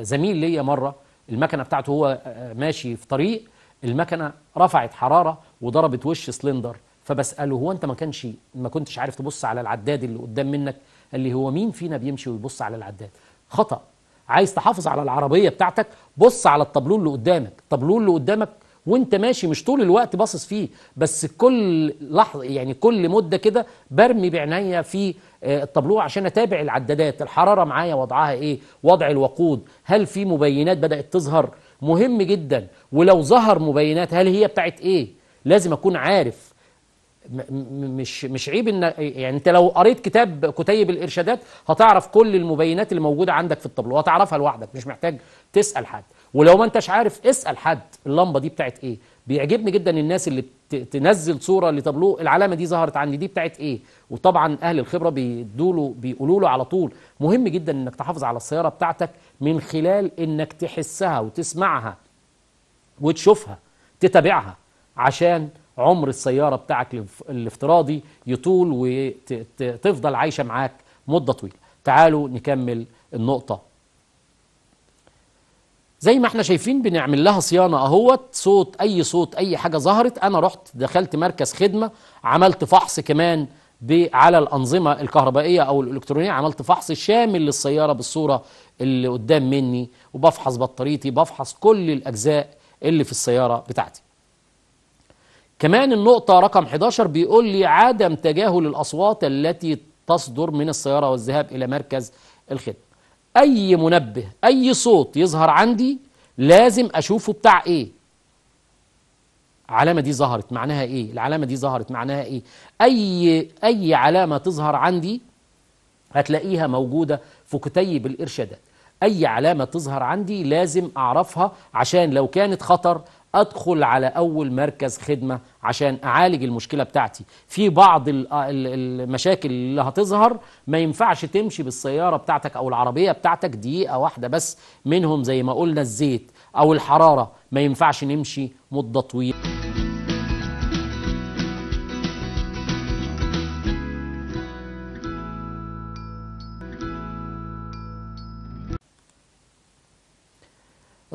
زميل ليا مره المكنه بتاعته هو ماشي في طريق المكنه رفعت حراره وضربت وش سلندر فبساله هو انت ما كانش ما كنتش عارف تبص على العداد اللي قدام منك قال لي هو مين فينا بيمشي ويبص على العداد خطا عايز تحافظ على العربيه بتاعتك بص على الطابلون اللي قدامك الطابلون اللي قدامك وانت ماشي مش طول الوقت باصص فيه بس كل لحظه يعني كل مده كده برمي بعينيا في آه، الطابلوه عشان اتابع العدادات الحراره معايا وضعها ايه وضع الوقود هل في مبينات بدات تظهر مهم جدا ولو ظهر مبينات هل هي بتاعت ايه لازم اكون عارف مش مش عيب ان يعني انت لو قريت كتاب كتيب الارشادات هتعرف كل المبينات اللي موجوده عندك في الطابلو هتعرفها لوحدك مش محتاج تسال حد ولو ما انتش عارف اسال حد اللمبه دي بتاعت ايه بيعجبني جدا الناس اللي تنزل صوره لطابلو العلامه دي ظهرت عندي دي بتاعت ايه وطبعا اهل الخبره بيدوا له بيقولوا له على طول مهم جدا انك تحافظ على السياره بتاعتك من خلال انك تحسها وتسمعها وتشوفها تتابعها عشان عمر السيارة بتاعك الافتراضي يطول وتفضل عايشة معاك مدة طويلة تعالوا نكمل النقطة زي ما احنا شايفين بنعمل لها صيانة اهوت صوت اي صوت اي حاجة ظهرت انا رحت دخلت مركز خدمة عملت فحص كمان على الأنظمة الكهربائية أو الإلكترونية عملت فحص شامل للسيارة بالصورة اللي قدام مني وبفحص بطاريتي بفحص كل الأجزاء اللي في السيارة بتاعتي كمان النقطة رقم 11 بيقول لي عدم تجاهل الأصوات التي تصدر من السيارة والذهاب إلى مركز الخدمة أي منبه أي صوت يظهر عندي لازم أشوفه بتاع إيه العلامة دي ظهرت معناها إيه العلامة دي ظهرت معناها إيه أي, أي علامة تظهر عندي هتلاقيها موجودة في كتيب الإرشادات أي علامة تظهر عندي لازم أعرفها عشان لو كانت خطر ادخل على اول مركز خدمه عشان اعالج المشكله بتاعتي في بعض آه، المشاكل اللي هتظهر ما ينفعش تمشي بالسياره بتاعتك او العربيه بتاعتك دقيقه واحده بس منهم زي ما قلنا الزيت او الحراره ما ينفعش نمشي مده طويله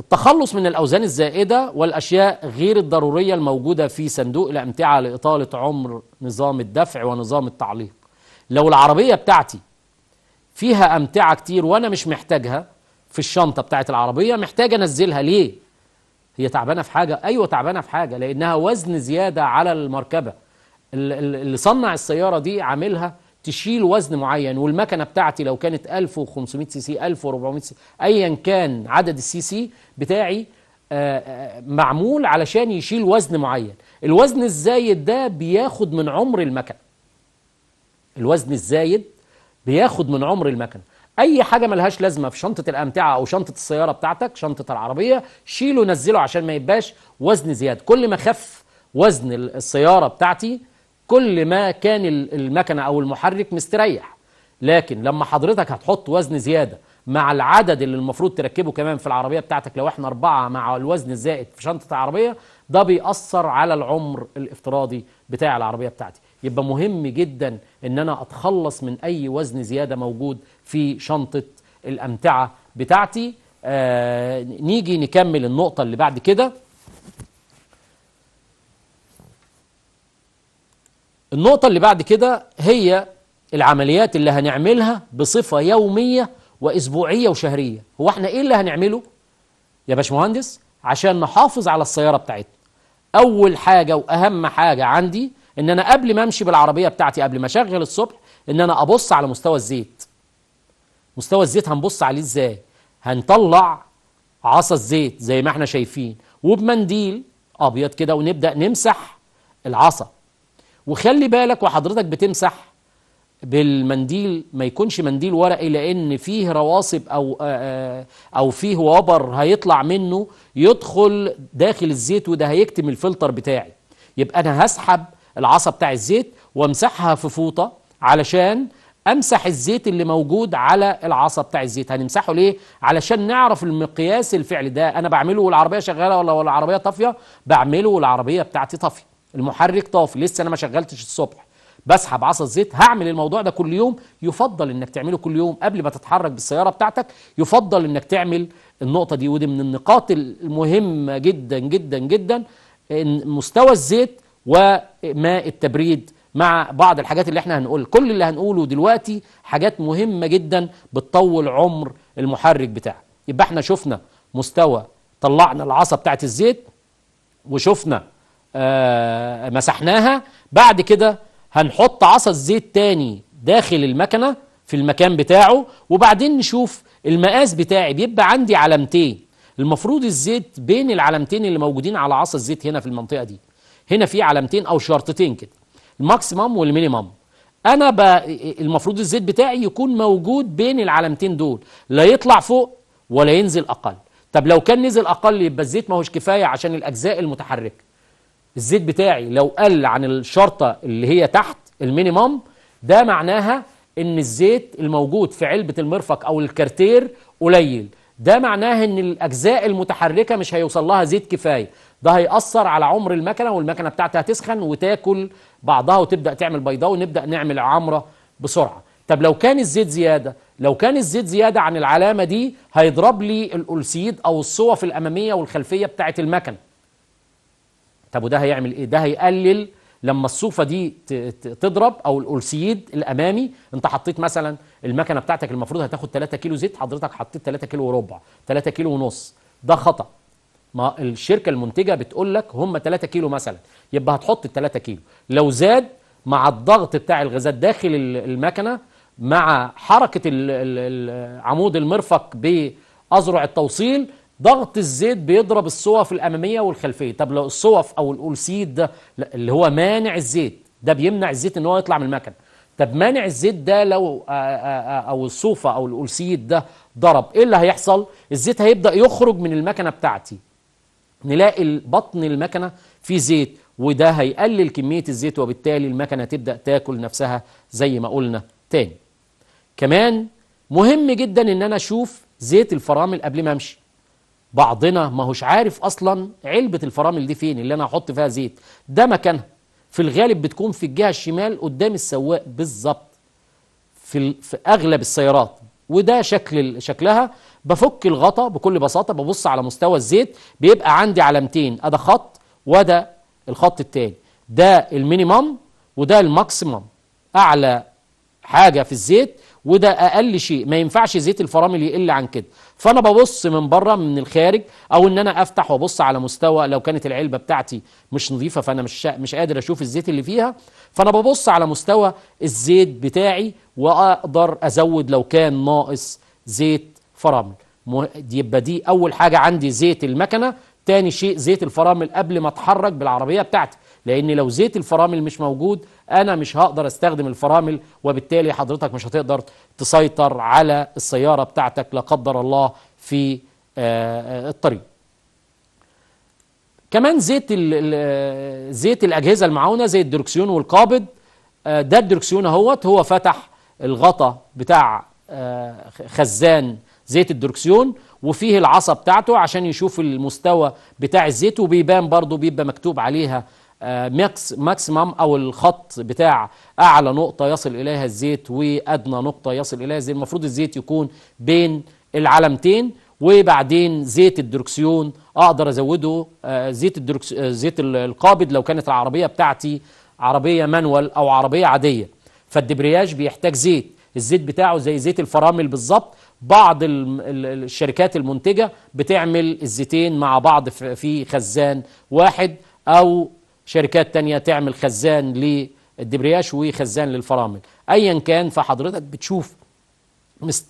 التخلص من الأوزان الزائدة والأشياء غير الضرورية الموجودة في صندوق الأمتعة لإطالة عمر نظام الدفع ونظام التعليق لو العربية بتاعتي فيها أمتعة كتير وأنا مش محتاجها في الشنطة بتاعت العربية محتاج أنزلها ليه؟ هي تعبانة في حاجة؟ أيوة تعبانة في حاجة لأنها وزن زيادة على المركبة اللي صنع السيارة دي عاملها تشيل وزن معين والمكنه بتاعتي لو كانت 1500 سي سي 1400 سي ايا كان عدد السي سي بتاعي آه، آه، معمول علشان يشيل وزن معين الوزن الزايد ده بياخد من عمر المكنه الوزن الزايد بياخد من عمر المكنه اي حاجه ملهاش لازمه في شنطه الامتعه او شنطه السياره بتاعتك شنطه العربيه شيله نزله عشان ما يبقاش وزن زياد كل ما خف وزن السياره بتاعتي كل ما كان المكنة أو المحرك مستريح لكن لما حضرتك هتحط وزن زيادة مع العدد اللي المفروض تركبه كمان في العربية بتاعتك لو احنا أربعة مع الوزن الزائد في شنطة العربية ده بيأثر على العمر الافتراضي بتاع العربية بتاعتي يبقى مهم جدا ان انا اتخلص من اي وزن زيادة موجود في شنطة الامتعة بتاعتي آه نيجي نكمل النقطة اللي بعد كده النقطة اللي بعد كده هي العمليات اللي هنعملها بصفة يومية وأسبوعية وشهرية هو احنا ايه اللي هنعمله يا باشمهندس عشان نحافظ على السيارة بتاعتنا أول حاجة وأهم حاجة عندي إن أنا قبل ما أمشي بالعربية بتاعتي قبل ما أشغل الصبح إن أنا أبص على مستوى الزيت مستوى الزيت هنبص عليه إزاي هنطلع عصا الزيت زي ما احنا شايفين وبمنديل أبيض كده ونبدأ نمسح العصا وخلي بالك وحضرتك بتمسح بالمنديل ما يكونش منديل ورقي لان فيه رواسب او آه، آه، او فيه وبر هيطلع منه يدخل داخل الزيت وده هيكتم الفلتر بتاعي يبقى انا هسحب العصا بتاع الزيت وامسحها في فوطه علشان امسح الزيت اللي موجود على العصا بتاع الزيت هنمسحه ليه علشان نعرف المقياس الفعل ده انا بعمله والعربيه شغاله ولا العربيه طافيه بعمله والعربيه بتاعتي طافيه المحرك طافي لسه انا ما شغلتش الصبح بسحب عصا الزيت هعمل الموضوع ده كل يوم يفضل انك تعمله كل يوم قبل ما تتحرك بالسياره بتاعتك يفضل انك تعمل النقطه دي ودي من النقاط المهمه جدا جدا جدا إن مستوى الزيت وماء التبريد مع بعض الحاجات اللي احنا هنقول كل اللي هنقوله دلوقتي حاجات مهمه جدا بتطول عمر المحرك بتاعك يبقى احنا شفنا مستوى طلعنا العصا بتاعت الزيت وشفنا آه، مسحناها بعد كده هنحط عصا الزيت تاني داخل المكنة في المكان بتاعه وبعدين نشوف المقاس بتاعي بيبقى عندي علامتين المفروض الزيت بين العلامتين اللي موجودين على عصا الزيت هنا في المنطقة دي هنا في علامتين أو شرطتين كده الماكسيمم والمينيمم انا المفروض الزيت بتاعي يكون موجود بين العلامتين دول لا يطلع فوق ولا ينزل اقل طب لو كان نزل اقل يبقى الزيت ما هوش كفايه عشان الاجزاء المتحركه الزيت بتاعي لو قل عن الشرطة اللي هي تحت المينيمم ده معناها ان الزيت الموجود في علبة المرفق او الكارتير قليل ده معناه ان الاجزاء المتحركة مش هيوصل لها زيت كفاية ده هيأثر على عمر المكنة والمكنة بتاعتها تسخن وتاكل بعضها وتبدأ تعمل بيضاء ونبدأ نعمل عمرة بسرعة طب لو كان الزيت زيادة لو كان الزيت زيادة عن العلامة دي هيضرب لي الأولسيد أو الصوف الأمامية والخلفية بتاعت المكنة طب وده هيعمل ايه ده هيقلل لما الصوفه دي تضرب او الاولسيد الامامي انت حطيت مثلا المكنه بتاعتك المفروض هتاخد 3 كيلو زيت حضرتك حطيت 3 كيلو وربع 3 كيلو ونص ده خطا ما الشركه المنتجه بتقول لك هم 3 كيلو مثلا يبقى هتحط ال 3 كيلو لو زاد مع الضغط بتاع الغازات داخل المكنه مع حركه عمود المرفق باذرع التوصيل ضغط الزيت بيضرب الصوف الاماميه والخلفيه طب لو الصوف او الاولسيد ده اللي هو مانع الزيت ده بيمنع الزيت ان هو يطلع من المكنه طب مانع الزيت ده لو او الصوفه او الاولسيد ده ضرب ايه اللي هيحصل الزيت هيبدا يخرج من المكنه بتاعتي نلاقي بطن المكنه فيه زيت وده هيقلل كميه الزيت وبالتالي المكنه تبدا تاكل نفسها زي ما قلنا تاني كمان مهم جدا ان انا اشوف زيت الفرامل قبل ما امشي بعضنا ما هوش عارف اصلا علبه الفرامل دي فين اللي انا هحط فيها زيت ده مكانها في الغالب بتكون في الجهه الشمال قدام السواق بالظبط في, في اغلب السيارات وده شكل شكلها بفك الغطا بكل بساطه ببص على مستوى الزيت بيبقى عندي علامتين اده خط وده الخط التاني ده المينيمم وده الماكسيمم اعلى حاجه في الزيت وده اقل شيء ما ينفعش زيت الفرامل يقل عن كده فانا ببص من بره من الخارج او ان انا افتح وابص على مستوى لو كانت العلبه بتاعتي مش نظيفه فانا مش مش قادر اشوف الزيت اللي فيها فانا ببص على مستوى الزيت بتاعي واقدر ازود لو كان ناقص زيت فرامل يبقى دي اول حاجه عندي زيت المكنه تاني شيء زيت الفرامل قبل ما اتحرك بالعربية بتاعتي لان لو زيت الفرامل مش موجود انا مش هقدر استخدم الفرامل وبالتالي حضرتك مش هتقدر تسيطر على السيارة بتاعتك لا قدر الله في آه، آه، الطريق كمان زيت آه، زيت الاجهزه المعاونه زي الدركسيون والقابض ده الدركسيون اهوت هو فتح الغطا بتاع خزان زيت الدركسيون وفيه العصا بتاعته عشان يشوف المستوى بتاع الزيت وبيبان برضو بيبقى مكتوب عليها آه، ماكس ماكسيمم او الخط بتاع اعلى نقطه يصل اليها الزيت وادنى نقطه يصل اليها الزيت المفروض الزيت يكون بين العلامتين وبعدين زيت الدركسيون اقدر ازوده آه، زيت الدركس آه، زيت القابض لو كانت العربيه بتاعتي عربيه مانوال او عربيه عاديه فالدبرياج بيحتاج زيت الزيت بتاعه زي زيت الفرامل بالظبط بعض الشركات المنتجة بتعمل الزيتين مع بعض في خزان واحد أو شركات تانية تعمل خزان للدبرياش وخزان للفرامل أيا كان فحضرتك بتشوف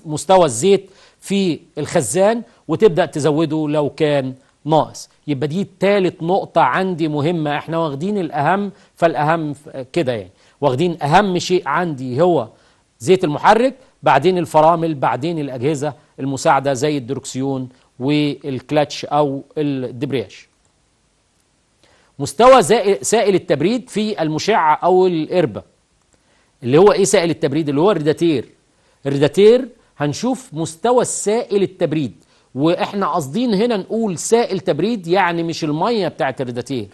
مستوى الزيت في الخزان وتبدأ تزوده لو كان ناقص يبقى دي تالت نقطة عندي مهمة احنا واخدين الأهم فالأهم كده يعني واخدين أهم شيء عندي هو زيت المحرك بعدين الفرامل بعدين الأجهزة المساعدة زي الدركسيون والكلاتش أو الدبرياش مستوى سائل التبريد في المشعة أو الإربة اللي هو إيه سائل التبريد اللي هو الرداتير الرداتير هنشوف مستوى السائل التبريد واحنا قاصدين هنا نقول سائل تبريد يعني مش الميه بتاعت الريداتير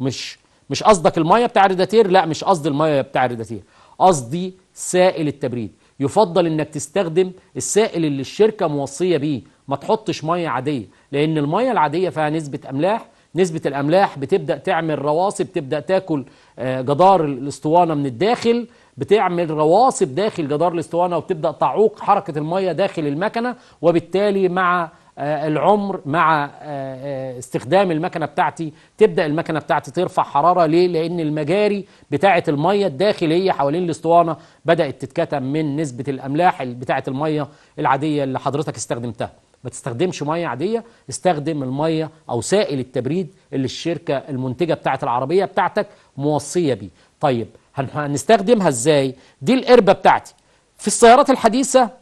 مش مش قصدك الميه بتاع الريداتير لا مش قصدي الميه بتاع الريداتير قصدي سائل التبريد يفضل انك تستخدم السائل اللي الشركه موصيه بيه ما تحطش ميه عاديه لان الميه العاديه فيها نسبه املاح نسبة الأملاح بتبدأ تعمل رواسب بتبدأ تاكل آه، جدار الاسطوانة من الداخل بتعمل رواسب داخل جدار الاسطوانة وبتبدأ تعوق حركة المية داخل المكنة وبالتالي مع آه، العمر مع آه، آه، استخدام المكنه بتاعتي تبدا المكنه بتاعتي ترفع حراره ليه لان المجاري بتاعه الميه الداخليه حوالين الاسطوانه بدات تتكتم من نسبه الاملاح بتاعه الميه العاديه اللي حضرتك استخدمتها ما تستخدمش ميه عاديه استخدم الميه او سائل التبريد اللي الشركه المنتجه بتاعه العربيه بتاعتك موصيه بيه طيب هنستخدمها ازاي دي القربه بتاعتي في السيارات الحديثه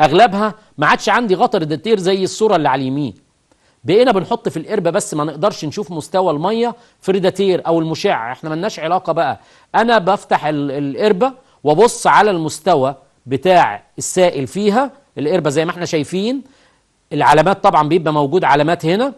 اغلبها ما عادش عندي غطر دتير زي الصوره اللي على اليمين بقينا بنحط في القربة بس ما نقدرش نشوف مستوى المية في ريداتير او المشع احنا ملناش علاقة بقى انا بفتح القربة وابص على المستوى بتاع السائل فيها القربة زي ما احنا شايفين العلامات طبعا بيبقى موجود علامات هنا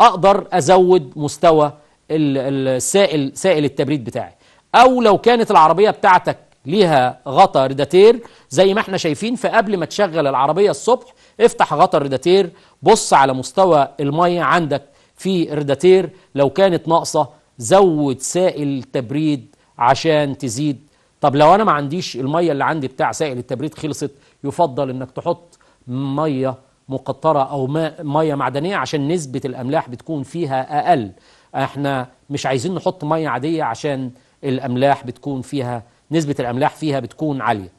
اقدر ازود مستوى السائل سائل التبريد بتاعي او لو كانت العربية بتاعتك ليها غطا ريداتير زي ما احنا شايفين فقبل ما تشغل العربية الصبح افتح غطا الريداتير بص على مستوى المية عندك في الريداتير لو كانت ناقصة زود سائل تبريد عشان تزيد طب لو انا ما عنديش المية اللي عندي بتاع سائل التبريد خلصت يفضل انك تحط مية مقطرة او ماء مية معدنية عشان نسبة الاملاح بتكون فيها اقل احنا مش عايزين نحط مية عادية عشان الاملاح بتكون فيها نسبة الأملاح فيها بتكون عالية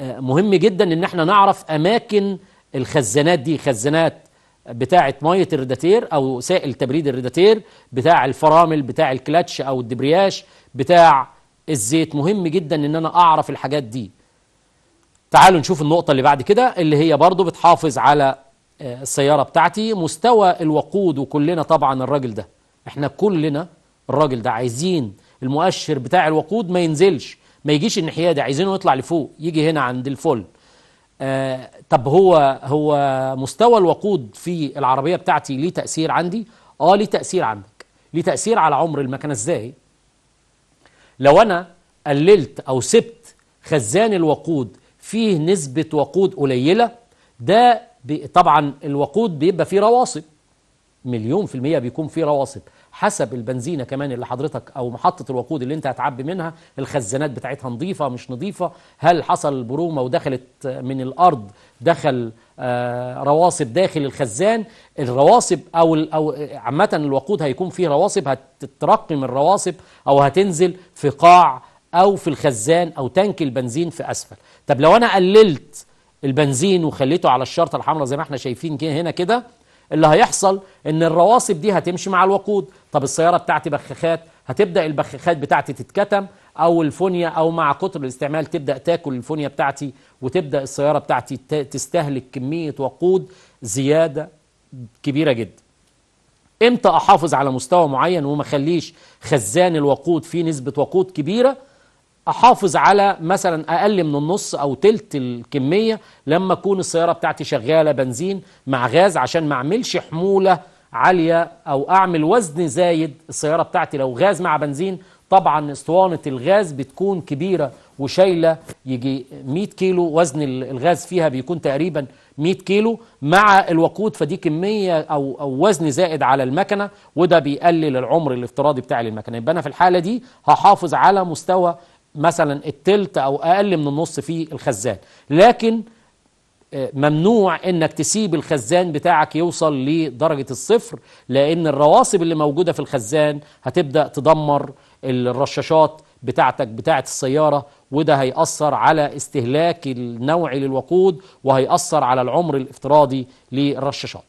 آه، مهم جدا ان احنا نعرف اماكن الخزانات دي خزانات بتاعة مية الرداتير او سائل تبريد الرداتير بتاع الفرامل بتاع الكلاتش او الدبرياش بتاع الزيت مهم جدا ان انا اعرف الحاجات دي تعالوا نشوف النقطة اللي بعد كده اللي هي برضو بتحافظ على آه، السيارة بتاعتي مستوى الوقود وكلنا طبعا الراجل ده احنا كلنا الراجل ده عايزين المؤشر بتاع الوقود ما ينزلش ما يجيش الناحيه دي عايزينه يطلع لفوق يجي هنا عند الفل آه طب هو هو مستوى الوقود في العربيه بتاعتي ليه تاثير عندي اه ليه تاثير عندك ليه تاثير على عمر المكنه ازاي لو انا قللت او سبت خزان الوقود فيه نسبه وقود قليله ده طبعا الوقود بيبقى فيه رواسب مليون في المية بيكون فيه رواسب حسب البنزينه كمان اللي حضرتك او محطه الوقود اللي انت هتعبي منها الخزانات بتاعتها نظيفه مش نظيفه هل حصل برومه ودخلت من الارض دخل آه، رواسب داخل الخزان الرواسب او او عامه الوقود هيكون فيه رواسب هتترقم الرواسب او هتنزل في قاع او في الخزان او تانك البنزين في اسفل طب لو انا قللت البنزين وخليته على الشرطه الحمراء زي ما احنا شايفين هنا كده اللي هيحصل ان الرواسب دي هتمشي مع الوقود طب السياره بتاعتي بخاخات هتبدا البخاخات بتاعتي تتكتم او الفونيا او مع كتر الاستعمال تبدا تاكل الفونيا بتاعتي وتبدا السياره بتاعتي تستهلك كميه وقود زياده كبيره جدا امتى احافظ على مستوى معين وما اخليش خزان الوقود فيه نسبه وقود كبيره احافظ على مثلا اقل من النص او تلت الكميه لما اكون السياره بتاعتي شغاله بنزين مع غاز عشان ما اعملش حموله عاليه او اعمل وزن زايد السياره بتاعتي لو غاز مع بنزين طبعا اسطوانه الغاز بتكون كبيره وشايله يجي 100 كيلو وزن الغاز فيها بيكون تقريبا 100 كيلو مع الوقود فدي كميه او او وزن زائد على المكنه وده بيقلل العمر الافتراضي بتاعي للمكنه يبقى انا في الحاله دي هحافظ على مستوى مثلا التلت او اقل من النص في الخزان لكن آه، ممنوع انك تسيب الخزان بتاعك يوصل لدرجه الصفر لان الرواسب اللي موجوده في الخزان هتبدا تدمر الرشاشات بتاعتك بتاعه السياره وده هيأثر على استهلاك النوعي للوقود وهيأثر على العمر الافتراضي للرشاشات.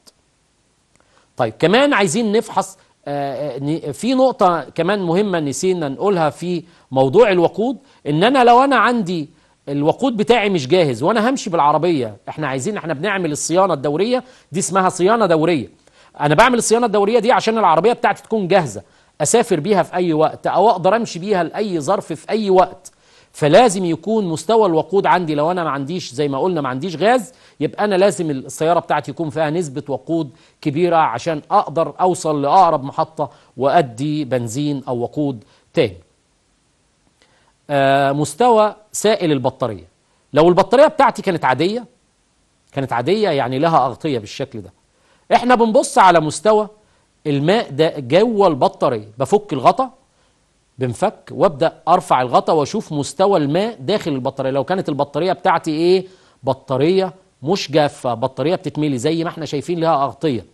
طيب كمان عايزين نفحص آه، آه، في نقطة كمان مهمة نسينا نقولها في موضوع الوقود ان انا لو انا عندي الوقود بتاعي مش جاهز وانا همشي بالعربية احنا عايزين احنا بنعمل الصيانة الدورية دي اسمها صيانة دورية انا بعمل الصيانة الدورية دي عشان العربية بتاعتي تكون جاهزة اسافر بيها في اي وقت او اقدر امشي بيها لاي ظرف في اي وقت فلازم يكون مستوى الوقود عندي لو انا ما عنديش زي ما قلنا ما عنديش غاز يبقى انا لازم السياره بتاعتي يكون فيها نسبه وقود كبيره عشان اقدر اوصل لاقرب محطه وادي بنزين او وقود تاني آه مستوى سائل البطاريه لو البطاريه بتاعتي كانت عاديه كانت عاديه يعني لها اغطيه بالشكل ده احنا بنبص على مستوى الماء ده جوه البطاريه بفك الغطا بنفك وابدا ارفع الغطاء واشوف مستوى الماء داخل البطاريه لو كانت البطاريه بتاعتي ايه بطاريه مش جافه بطاريه بتتملي زي ما احنا شايفين لها اغطيه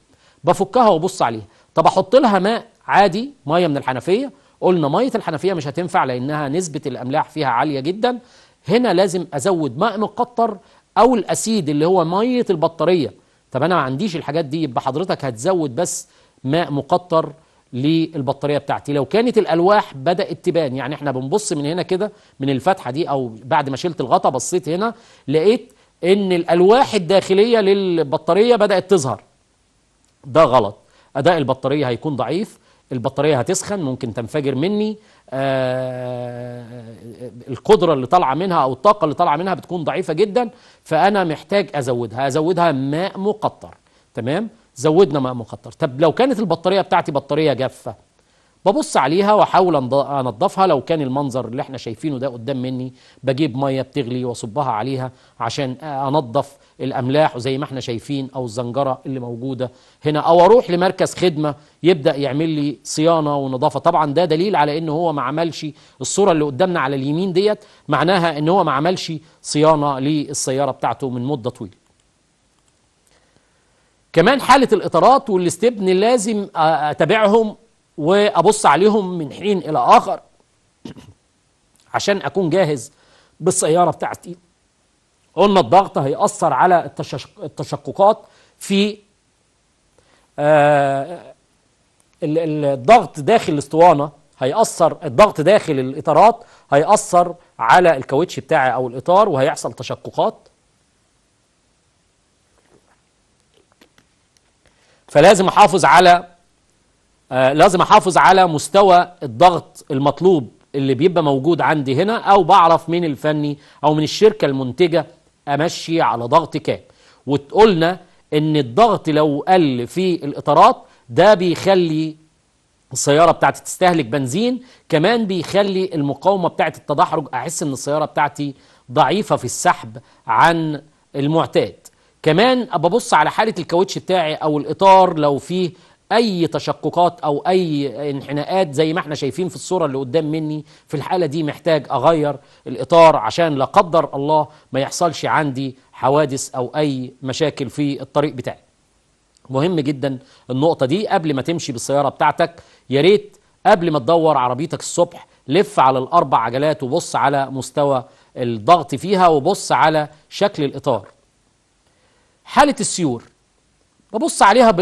بفكها وابص عليها طب احط لها ماء عادي ميه من الحنفيه قلنا ميه الحنفيه مش هتنفع لانها نسبه الاملاح فيها عاليه جدا هنا لازم ازود ماء مقطر او الاسيد اللي هو ميه البطاريه طب انا ما عنديش الحاجات دي يبقى حضرتك هتزود بس ماء مقطر للبطاريه بتاعتي لو كانت الالواح بدات تبان يعني احنا بنبص من هنا كده من الفتحه دي او بعد ما شلت الغطا بصيت هنا لقيت ان الالواح الداخليه للبطاريه بدات تظهر ده غلط اداء البطاريه هيكون ضعيف البطاريه هتسخن ممكن تنفجر مني آه القدره اللي طالعه منها او الطاقه اللي طالعه منها بتكون ضعيفه جدا فانا محتاج ازودها ازودها ماء مقطر تمام زودنا ماء مقطر طب لو كانت البطاريه بتاعتي بطاريه جافه ببص عليها واحاول انضفها لو كان المنظر اللي احنا شايفينه ده قدام مني بجيب ميه بتغلي واصبها عليها عشان انضف الاملاح وزي ما احنا شايفين او الزنجره اللي موجوده هنا او اروح لمركز خدمه يبدا يعمل لي صيانه ونظافه طبعا ده دليل على ان هو ما عملش الصوره اللي قدامنا على اليمين ديت معناها ان هو ما عملش صيانه للسياره بتاعته من مده طويله كمان حالة الإطارات والاستبن لازم أتابعهم وأبص عليهم من حين إلى آخر عشان أكون جاهز بالسيارة بتاعتي قلنا الضغط هيأثر على التشققات في آه، الضغط داخل الاسطوانة هيأثر الضغط داخل الإطارات هيأثر على الكاوتش بتاعي أو الإطار وهيحصل تشققات فلازم احافظ على آه لازم احافظ على مستوى الضغط المطلوب اللي بيبقى موجود عندي هنا او بعرف من الفني او من الشركه المنتجه امشي على ضغط كام وتقولنا ان الضغط لو قل في الاطارات ده بيخلي السياره بتاعتي تستهلك بنزين كمان بيخلي المقاومه بتاعت التدحرج احس ان السياره بتاعتي ضعيفه في السحب عن المعتاد كمان ابقى ابص على حاله الكاوتش بتاعي او الاطار لو فيه اي تشققات او اي انحناءات زي ما احنا شايفين في الصوره اللي قدام مني في الحاله دي محتاج اغير الاطار عشان لا قدر الله ما يحصلش عندي حوادث او اي مشاكل في الطريق بتاعي مهم جدا النقطه دي قبل ما تمشي بالسياره بتاعتك يا ريت قبل ما تدور عربيتك الصبح لف على الاربع عجلات وبص على مستوى الضغط فيها وبص على شكل الاطار حاله السيور ببص عليها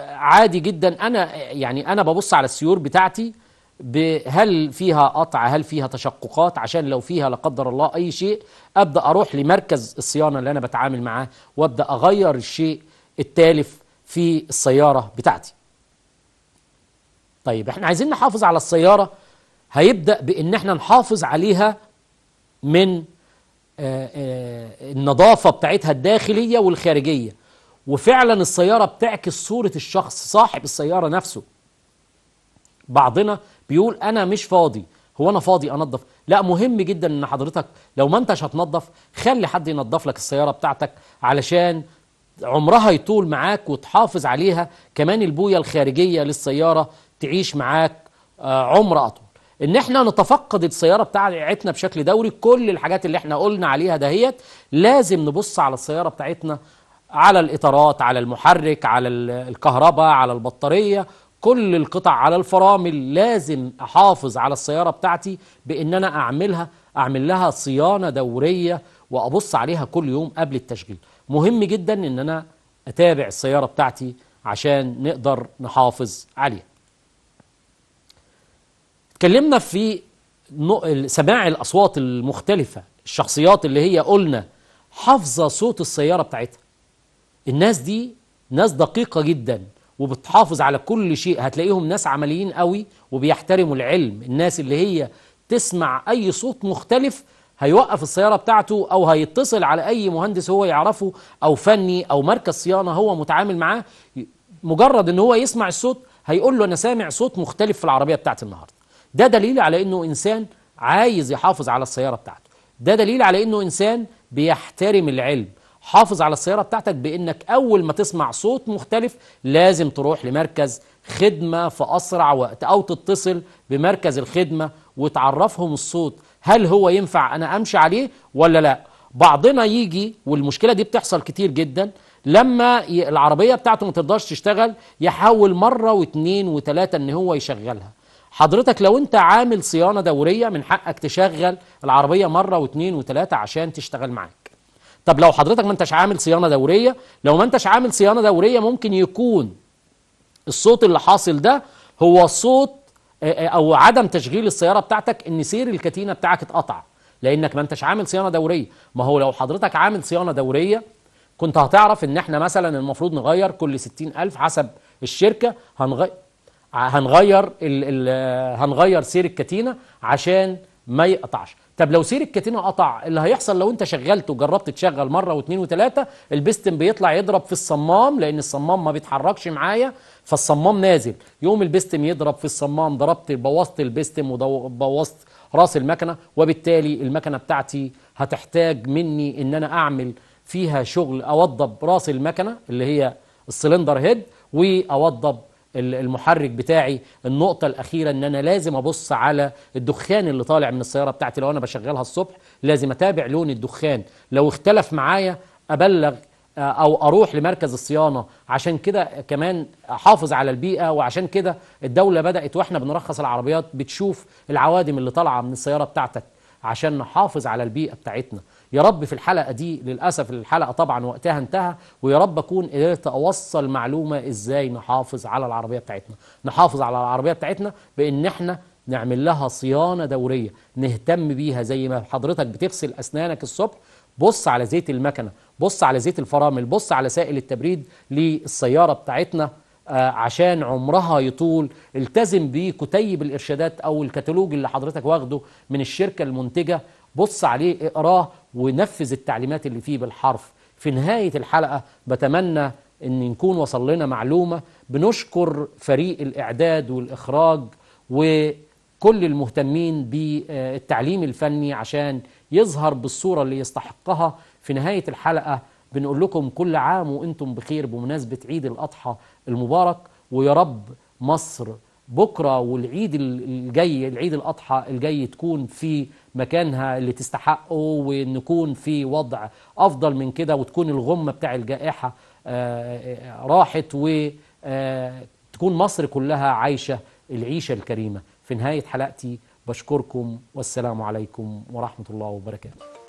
عادي جدا انا يعني انا ببص على السيور بتاعتي هل فيها قطع هل فيها تشققات عشان لو فيها لا قدر الله اي شيء ابدا اروح لمركز الصيانه اللي انا بتعامل معاه وابدا اغير الشيء التالف في السياره بتاعتي طيب احنا عايزين نحافظ على السياره هيبدا بان احنا نحافظ عليها من آه، آه، النظافة بتاعتها الداخلية والخارجية وفعلا السيارة بتعكس صورة الشخص صاحب السيارة نفسه بعضنا بيقول أنا مش فاضي هو أنا فاضي أنظف لا مهم جدا إن حضرتك لو ما أنتش هتنظف خلي حد ينظف لك السيارة بتاعتك علشان عمرها يطول معاك وتحافظ عليها كمان البوية الخارجية للسيارة تعيش معاك آه، عمر أطول ان احنا نتفقد السياره بتاعتنا بشكل دوري كل الحاجات اللي احنا قلنا عليها دهيت لازم نبص على السياره بتاعتنا على الاطارات على المحرك على الكهرباء على البطاريه كل القطع على الفرامل لازم احافظ على السياره بتاعتي بان انا اعملها اعمل لها صيانه دوريه وابص عليها كل يوم قبل التشغيل مهم جدا ان انا اتابع السياره بتاعتي عشان نقدر نحافظ عليها اتكلمنا في سماع الأصوات المختلفة الشخصيات اللي هي قلنا حافظة صوت السيارة بتاعتها الناس دي ناس دقيقة جدا وبتحافظ على كل شيء هتلاقيهم ناس عمليين قوي وبيحترموا العلم الناس اللي هي تسمع أي صوت مختلف هيوقف السيارة بتاعته أو هيتصل على أي مهندس هو يعرفه أو فني أو مركز صيانة هو متعامل معاه مجرد ان هو يسمع الصوت هيقول له انا سامع صوت مختلف في العربيه بتاعتي النهارده ده دليل على انه انسان عايز يحافظ على السياره بتاعته ده دليل على انه انسان بيحترم العلم حافظ على السياره بتاعتك بانك اول ما تسمع صوت مختلف لازم تروح لمركز خدمه في اسرع وقت او تتصل بمركز الخدمه وتعرفهم الصوت هل هو ينفع انا امشي عليه ولا لا بعضنا يجي والمشكله دي بتحصل كتير جدا لما العربيه بتاعته ما ترضاش تشتغل يحاول مره واثنين وثلاثه ان هو يشغلها حضرتك لو انت عامل صيانة دورية من حقك تشغل العربية مرة واثنين وثلاثة عشان تشتغل معاك طب لو حضرتك ما انتش عامل صيانة دورية لو ما انتش عامل صيانة دورية ممكن يكون الصوت اللي حاصل ده هو صوت آه، آه، او عدم تشغيل السيارة بتاعتك ان سير الكتينة بتاعك اتقطع لانك ما انتش عامل صيانة دورية ما هو لو حضرتك عامل صيانة دورية كنت هتعرف ان احنا مثلا المفروض نغير كل 60000 حسب الشركة هنغير هنغير الـ الـ هنغير سير الكتينه عشان ما يقطعش طب لو سير الكتينه قطع اللي هيحصل لو انت شغلته وجربت تشغل مره واثنين وثلاثه البستم بيطلع يضرب في الصمام لان الصمام ما بيتحركش معايا فالصمام نازل يقوم البستم يضرب في الصمام ضربت بوظت البستم وبوظت راس المكنه وبالتالي المكنه بتاعتي هتحتاج مني ان انا اعمل فيها شغل اوضب راس المكنه اللي هي السلندر هيد واوضب المحرك بتاعي النقطة الأخيرة إن أنا لازم أبص على الدخان اللي طالع من السيارة بتاعتي لو أنا بشغلها الصبح لازم أتابع لون الدخان لو اختلف معايا أبلغ آه، او اروح لمركز الصيانه عشان كده كمان احافظ على البيئه وعشان كده الدوله بدات واحنا بنرخص العربيات بتشوف العوادم اللي طالعه من السياره بتاعتك عشان نحافظ على البيئه بتاعتنا يا رب في الحلقة دي للأسف الحلقة طبعا وقتها انتهى ويا رب أكون قدرت أوصل معلومة إزاي نحافظ على العربية بتاعتنا نحافظ على العربية بتاعتنا بإن إحنا نعمل لها صيانة دورية نهتم بيها زي ما حضرتك بتغسل أسنانك الصبح بص على زيت المكنة بص على زيت الفرامل بص على سائل التبريد للسيارة بتاعتنا آه، عشان عمرها يطول التزم بكتيب الإرشادات أو الكتالوج اللي حضرتك واخده من الشركة المنتجة بص عليه اقراه ونفذ التعليمات اللي فيه بالحرف في نهاية الحلقة بتمنى أن نكون وصل لنا معلومة بنشكر فريق الإعداد والإخراج وكل المهتمين بالتعليم الفني عشان يظهر بالصورة اللي يستحقها في نهاية الحلقة بنقول لكم كل عام وانتم بخير بمناسبة عيد الأضحى المبارك ويا رب مصر بكرة والعيد الجاي العيد الأضحى الجاي تكون في مكانها اللي تستحقه ونكون في وضع أفضل من كده وتكون الغمة بتاع الجائحة آه، آه، راحت وتكون آه، مصر كلها عايشة العيشة الكريمة في نهاية حلقتي بشكركم والسلام عليكم ورحمة الله وبركاته